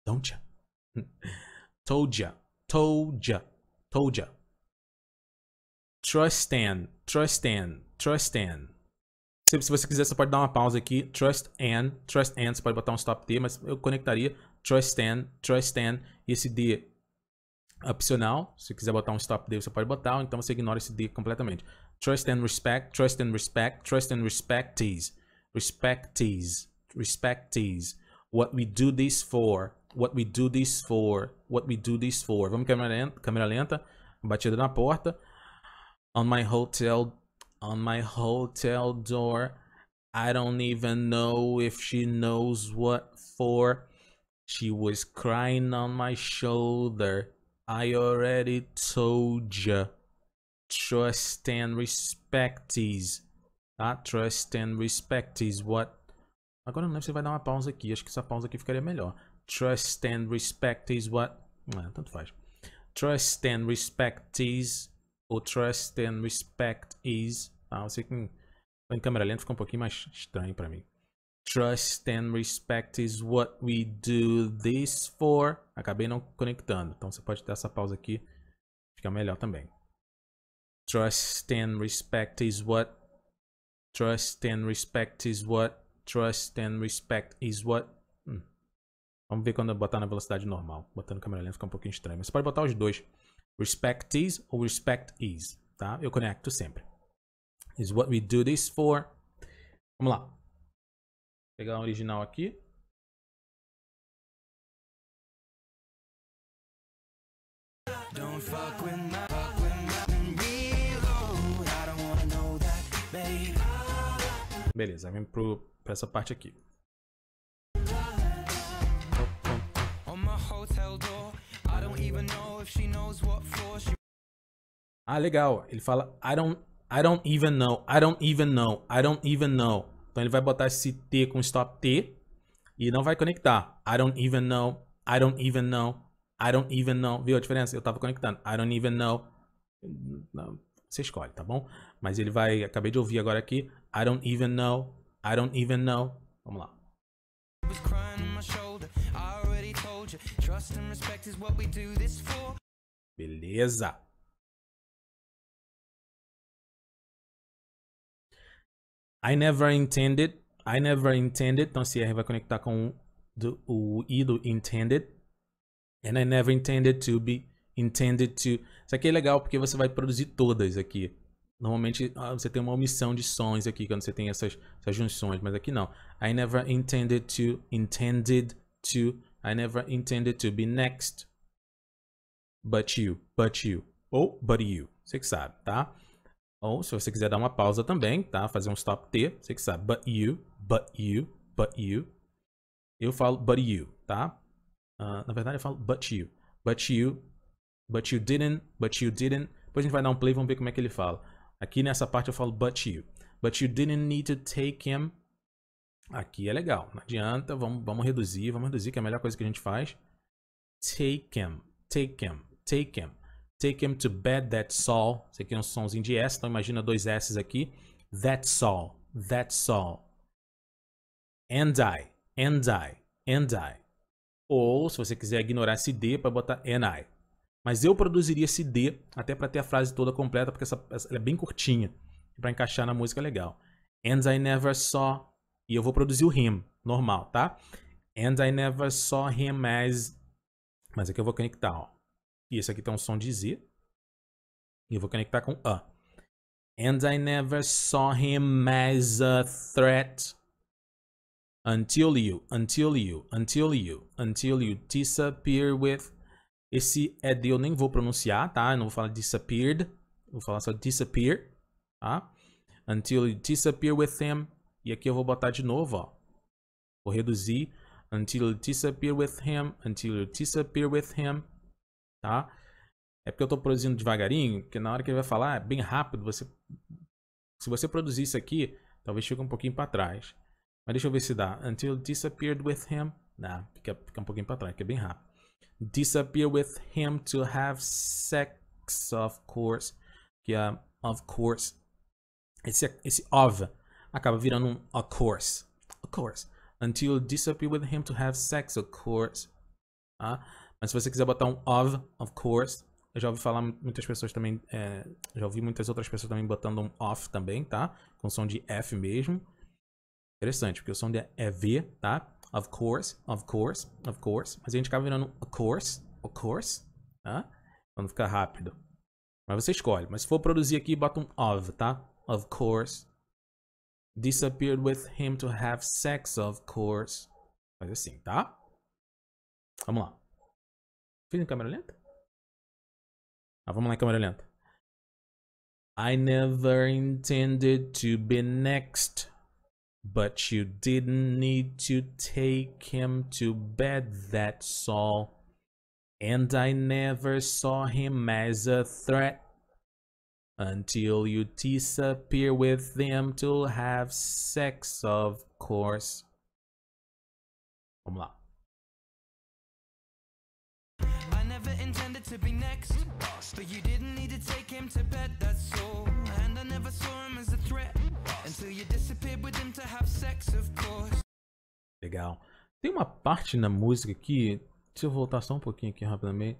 don't you? told you, told you, told Trust and, trust and, trust and. Se, se você quiser, você pode dar uma pausa aqui. Trust and, trust and. Você pode botar um stop T, mas eu conectaria Troy Stan, Troy Stan, esse D opcional, se quiser botar um stop dele, você pode botar, então você ignora esse D completamente. Trust and respect, trust and respect, trust and respectees, respectees, respectees. What we do this for, what we do this for, what we do this for. Vamos câmera lenta, câmera lenta batida na porta. On my hotel, on my hotel door, I don't even know if she knows what for. She was crying on my shoulder. I already told ya. Trust and respect is. Tá? Trust and respect is what. Agora não lembro se vai dar uma pausa aqui. Acho que essa pausa aqui ficaria melhor. Trust and respect is what. Ah, tanto faz. Trust and respect is. Ou trust and respect is. Ah, tá? você que. Em câmera lenta fica um pouquinho mais estranho para mim. Trust and respect is what we do this for. Acabei não conectando, então você pode dar essa pausa aqui, fica melhor também. Trust and respect is what. Trust and respect is what. Trust and respect is what. Hum. Vamos ver quando eu botar na velocidade normal. Botando câmera lenta fica um pouquinho estranho, mas você pode botar os dois. Respect is ou respect is, tá? Eu conecto sempre. Is what we do this for. Vamos lá. Pegar o original aqui. Beleza, vem pro para essa parte aqui. Ah, legal. Ele fala I don't I don't even know. I don't even know. I don't even know. Então ele vai botar esse T com stop T e não vai conectar. I don't even know, I don't even know, I don't even know. Viu a diferença? Eu estava conectando. I don't even know. Não, você escolhe, tá bom? Mas ele vai, acabei de ouvir agora aqui. I don't even know, I don't even know. Vamos lá. Beleza. I never intended. I never intended. Então, esse R vai conectar com do, o I do intended. And I never intended to be intended to. Isso aqui é legal porque você vai produzir todas aqui. Normalmente ah, você tem uma omissão de sons aqui quando você tem essas, essas junções, mas aqui não. I never intended to, intended to, I never intended to be next. But you, but you. Ou but you. Você que sabe, tá? Ou se você quiser dar uma pausa também, tá? Fazer um stop T, você que sabe. But you, but you, but you. Eu falo but you, tá? Uh, na verdade eu falo but you. But you, but you didn't, but you didn't. Depois a gente vai dar um play e vamos ver como é que ele fala. Aqui nessa parte eu falo but you. But you didn't need to take him. Aqui é legal. Não adianta, vamos, vamos reduzir, vamos reduzir, que é a melhor coisa que a gente faz. Take him, take him, take him. Take him to bed, that's all. Isso aqui é um somzinho de S, então imagina dois S aqui. That's all, that's all. And I, and I, and I. Ou, se você quiser ignorar esse D, para botar and I. Mas eu produziria esse D até para ter a frase toda completa, porque essa, essa é bem curtinha. para encaixar na música é legal. And I never saw. E eu vou produzir o him, normal, tá? And I never saw him as. Mas aqui eu vou conectar, ó. E esse aqui tem tá um som de Z. E eu vou conectar com A. And I never saw him as a threat. Until you, until you, until you, until you disappear with. Esse é de eu nem vou pronunciar, tá? Eu não vou falar disappeared. Vou falar só disappear, tá? Until you disappear with him. E aqui eu vou botar de novo, ó. Vou reduzir. Until you disappear with him. Until you disappear with him tá? É porque eu estou produzindo devagarinho, porque na hora que ele vai falar, é bem rápido, você se você produzir isso aqui, talvez fique um pouquinho para trás. Mas deixa eu ver se dá. Until disappeared with him. Não, fica, fica um pouquinho para trás, que é bem rápido. Disappear with him to have sex, of course. Que é of course. Esse, esse of acaba virando um of course. Of course. Until disappear with him to have sex, of course. Tá? Mas se você quiser botar um of, of course, eu já ouvi falar muitas pessoas também, é, já ouvi muitas outras pessoas também botando um off também, tá? Com som de F mesmo. Interessante, porque o som de é V, tá? Of course, of course, of course. Mas a gente acaba virando of course, of course, tá? Quando fica rápido. Mas você escolhe. Mas se for produzir aqui, bota um of, tá? Of course. Disappeared with him to have sex, of course. Faz assim, tá? Vamos lá. Fiz em câmera lenta? Ah, vamos lá em câmera lenta. I never intended to be next, but you didn't need to take him to bed, that's all. And I never saw him as a threat until you disappear with him to have sex, of course. Vamos lá. to be next But you didn't need to take him to bed, that's all And I never saw him as a threat Until you disappeared with him to have sex, of course Legal. Tem uma parte na música que... Deixa eu voltar só um pouquinho aqui rapidamente.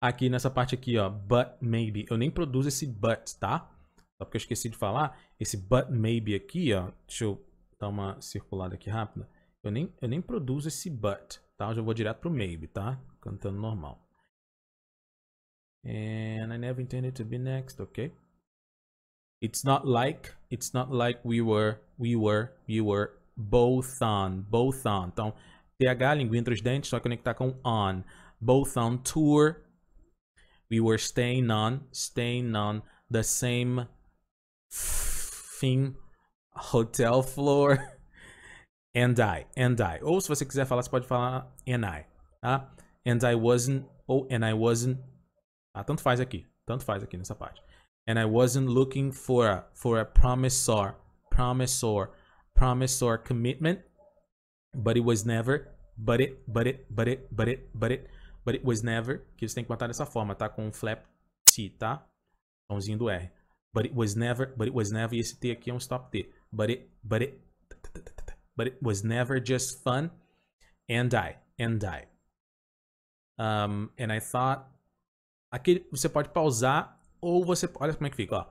Aqui nessa parte aqui, ó. But maybe. Eu nem produzo esse but, tá? Só porque eu esqueci de falar. Esse but maybe aqui, ó. Deixa eu dar uma circulada aqui rápida. Eu nem, eu nem produzo esse but, tá? Eu já vou direto pro maybe, tá? Cantando normal. and I never intended to be next okay it's not like it's not like we were we were we were both on both on então TH linguinha entre os dentes só conectar com on both on tour we were staying on staying on the same thing hotel floor and I and I ou se você quiser falar você pode falar and I tá? and I wasn't oh, and I wasn't Ah, tanto faz aqui. Tanto faz aqui nessa parte. And I wasn't looking for a, for a promissor, promissor, promissor commitment, but it was never, but it, but it, but it, but it, but it, but it was never, que você tem que botar dessa forma, tá? Com um flap T, tá? Tomzinho do R. But it was never, but it was never, e esse T aqui é um stop T. But it, but it, but it was never just fun and I, and I. Um, and I thought Aqui você pode pausar ou você... Olha como é que fica, ó.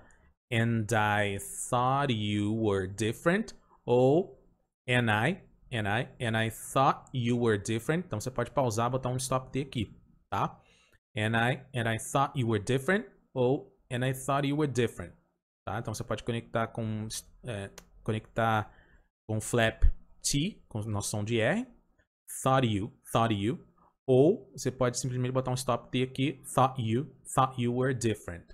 And I thought you were different. Ou and I, and I, and I thought you were different. Então você pode pausar, botar um stop T aqui, tá? And I, and I thought you were different. Ou and I thought you were different. Tá? Então você pode conectar com... É, conectar com flap T, com noção de R. Thought you, thought you. Ou você pode simplesmente botar um stop T aqui. Thought you, thought you were different.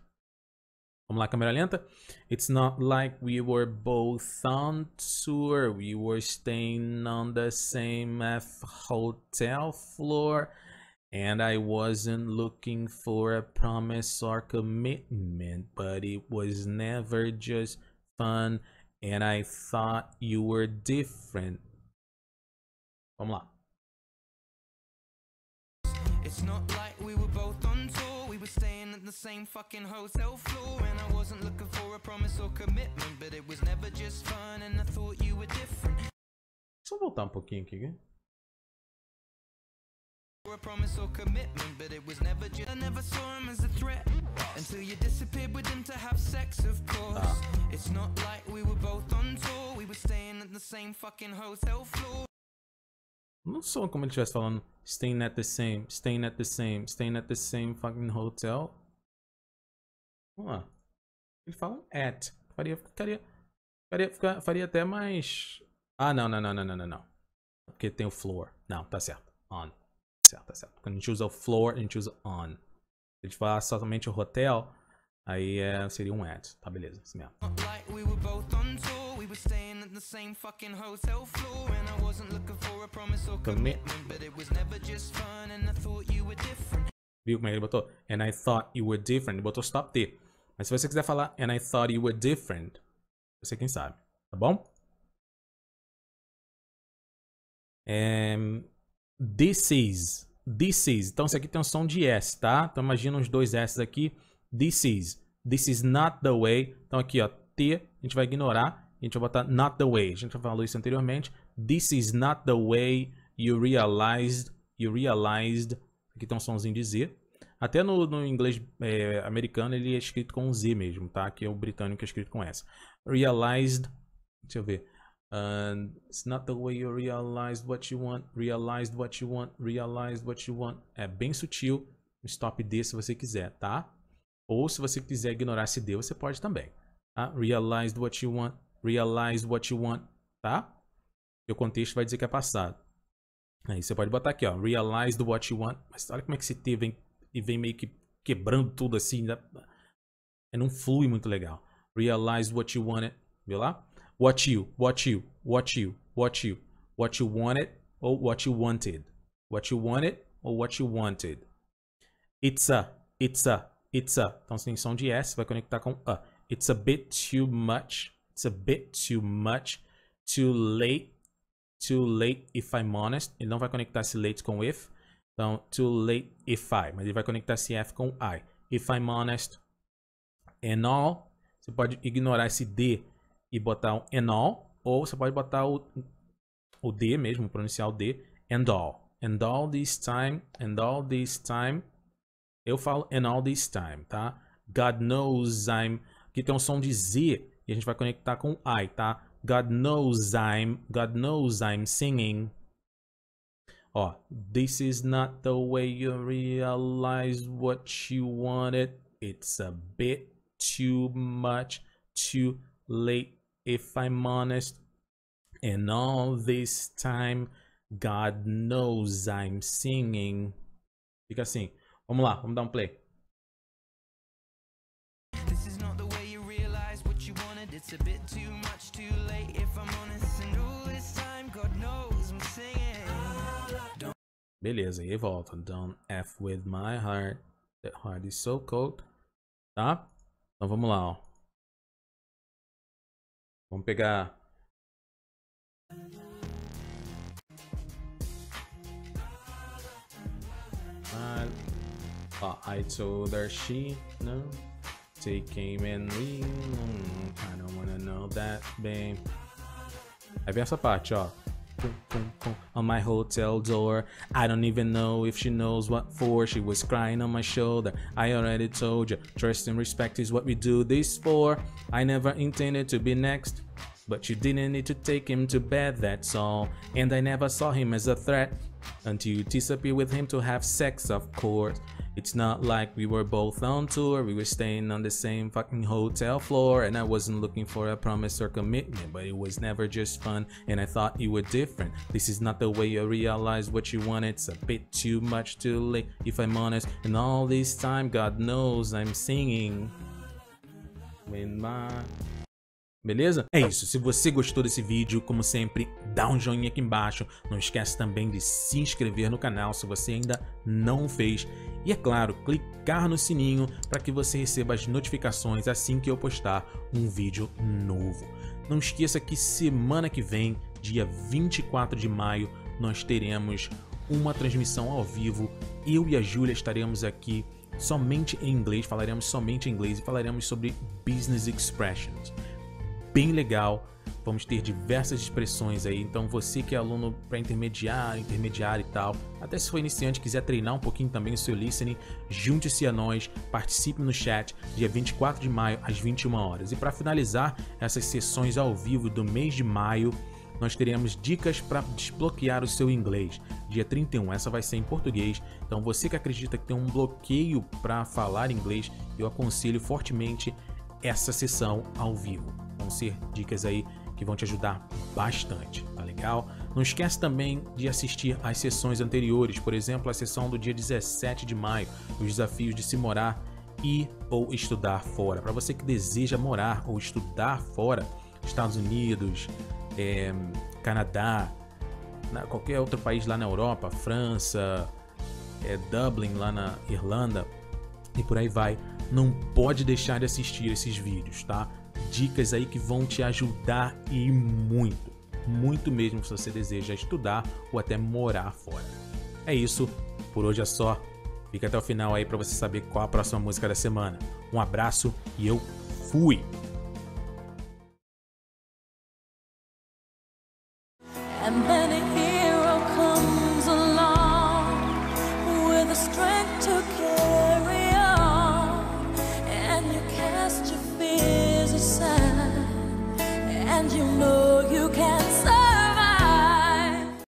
Vamos lá, câmera lenta. It's not like we were both on tour. We were staying on the same F hotel floor. And I wasn't looking for a promise or commitment, but it was never just fun. And I thought you were different. Vamos lá. It's not like we were both on tour. We were staying at the same fucking hotel floor. And I wasn't looking for a promise or commitment. But it was never just fun, and I thought you were different. voltar um pouquinho aqui, hein? a promise or commitment, but it was never just I never saw him as a threat until you disappeared with him to have sex, of course. Ah. It's not like we were both on tour, we were staying at the same fucking hotel floor, Não sou como ele estivesse falando staying at the same, staying at the same, staying at the same fucking hotel. Vamos lá. Ele fala at. Faria, ficaria, ficaria, faria até mais... Ah, não, não, não, não, não, não. Porque tem o floor. Não, tá certo. On. Tá certo, tá certo. Quando a gente usa o floor, a gente usa on. Se a gente falar somente o hotel, Aí é, seria um ad, tá beleza, isso mesmo. Viu como é ele botou? And I thought you were different. Ele botou stop T. Mas se você quiser falar and I thought you were different, você quem sabe, tá bom? É, this is. This is. Então isso aqui tem um som de S, tá? Então imagina uns dois S aqui. This is. This is not the way. Então aqui, ó, T, a gente vai ignorar. A gente vai botar not the way. A gente já falou isso anteriormente. This is not the way you realized. You realized. Aqui tem um somzinho de Z. Até no, no inglês é, americano ele é escrito com Z mesmo, tá? Aqui é o britânico que é escrito com S. Realized. Deixa eu ver. it's not the way you realized what you want, realized what you want, realized what you want. É bem sutil. Stop D se você quiser, tá? Ou se você quiser ignorar se deu, você pode também. Tá? Realized what you want, realized what you want, tá? E o contexto vai dizer que é passado. Aí você pode botar aqui, ó, realized what you want. Mas olha como é que esse T vem, e vem meio que quebrando tudo assim. Né? Não flui muito legal. Realized what you wanted, viu lá? What you, what you, what you, what you, what you wanted or what you wanted. What you wanted or what you wanted. It's a, it's a, It's a. Então, sem assim, som de S, vai conectar com a. It's a bit too much. It's a bit too much. Too late. Too late if I'm honest. Ele não vai conectar esse late com if. Então, too late if I. Mas ele vai conectar esse F com I. If I'm honest. And all. Você pode ignorar esse D e botar um and all. Ou você pode botar o, o D mesmo, pronunciar o D. And all. And all this time. And all this time. Eu falo and all this time, tá? God knows I'm. Aqui tem um som de Z e a gente vai conectar com I, tá? God knows I'm. God knows I'm singing. Ó, this is not the way you realize what you wanted. It's a bit too much, too late, if I'm honest. And all this time, God knows I'm singing. Fica assim. Vamos lá, vamos dar um play. This is not the way you you realize what wanted. It's a bit too much too late if I'm honest and all this time God knows I'm singing Beleza, e volta. Don't F with my heart. That heart is so cold. Tá? Então vamos lá, ó. Vamos pegar. Ah, uh, I told her she no. Take aim and leave. I don't wanna know that, babe. Aí vem essa parte, ó. On my hotel door, I don't even know if she knows what for. She was crying on my shoulder. I already told you, trust and respect is what we do this for. I never intended to be next, but you didn't need to take him to bed, that's all. And I never saw him as a threat until you disappear with him to have sex, of course. It's not like we were both on tour, we were staying on the same fucking hotel floor, and I wasn't looking for a promise or commitment, but it was never just fun, and I thought you were different. This is not the way you realize what you want, it's a bit too much too late, if I'm honest, and all this time, God knows I'm singing. When my beleza? É isso, se você gostou desse vídeo, como sempre, dá um joinha aqui embaixo, não esquece também de se inscrever no canal se você ainda não fez, e é claro, clicar no sininho para que você receba as notificações assim que eu postar um vídeo novo. Não esqueça que semana que vem, dia 24 de maio, nós teremos uma transmissão ao vivo. Eu e a Júlia estaremos aqui somente em inglês, falaremos somente em inglês e falaremos sobre Business Expressions bem legal. Vamos ter diversas expressões aí. Então, você que é aluno para intermediário, intermediário e tal, até se for iniciante quiser treinar um pouquinho também o seu listening, junte-se a nós, participe no chat, dia 24 de maio às 21 horas. E para finalizar essas sessões ao vivo do mês de maio, nós teremos dicas para desbloquear o seu inglês. Dia 31, essa vai ser em português. Então, você que acredita que tem um bloqueio para falar inglês, eu aconselho fortemente essa sessão ao vivo. Vão ser dicas aí que vão te ajudar bastante, tá legal? Não esquece também de assistir às sessões anteriores, por exemplo, a sessão do dia 17 de maio, os desafios de se morar e ou estudar fora. Para você que deseja morar ou estudar fora, Estados Unidos, é, Canadá, qualquer outro país lá na Europa, França, é, Dublin lá na Irlanda e por aí vai. Não pode deixar de assistir esses vídeos, tá? dicas aí que vão te ajudar e muito, muito mesmo se você deseja estudar ou até morar fora. É isso, por hoje é só. Fica até o final aí para você saber qual a próxima música da semana. Um abraço e eu fui. And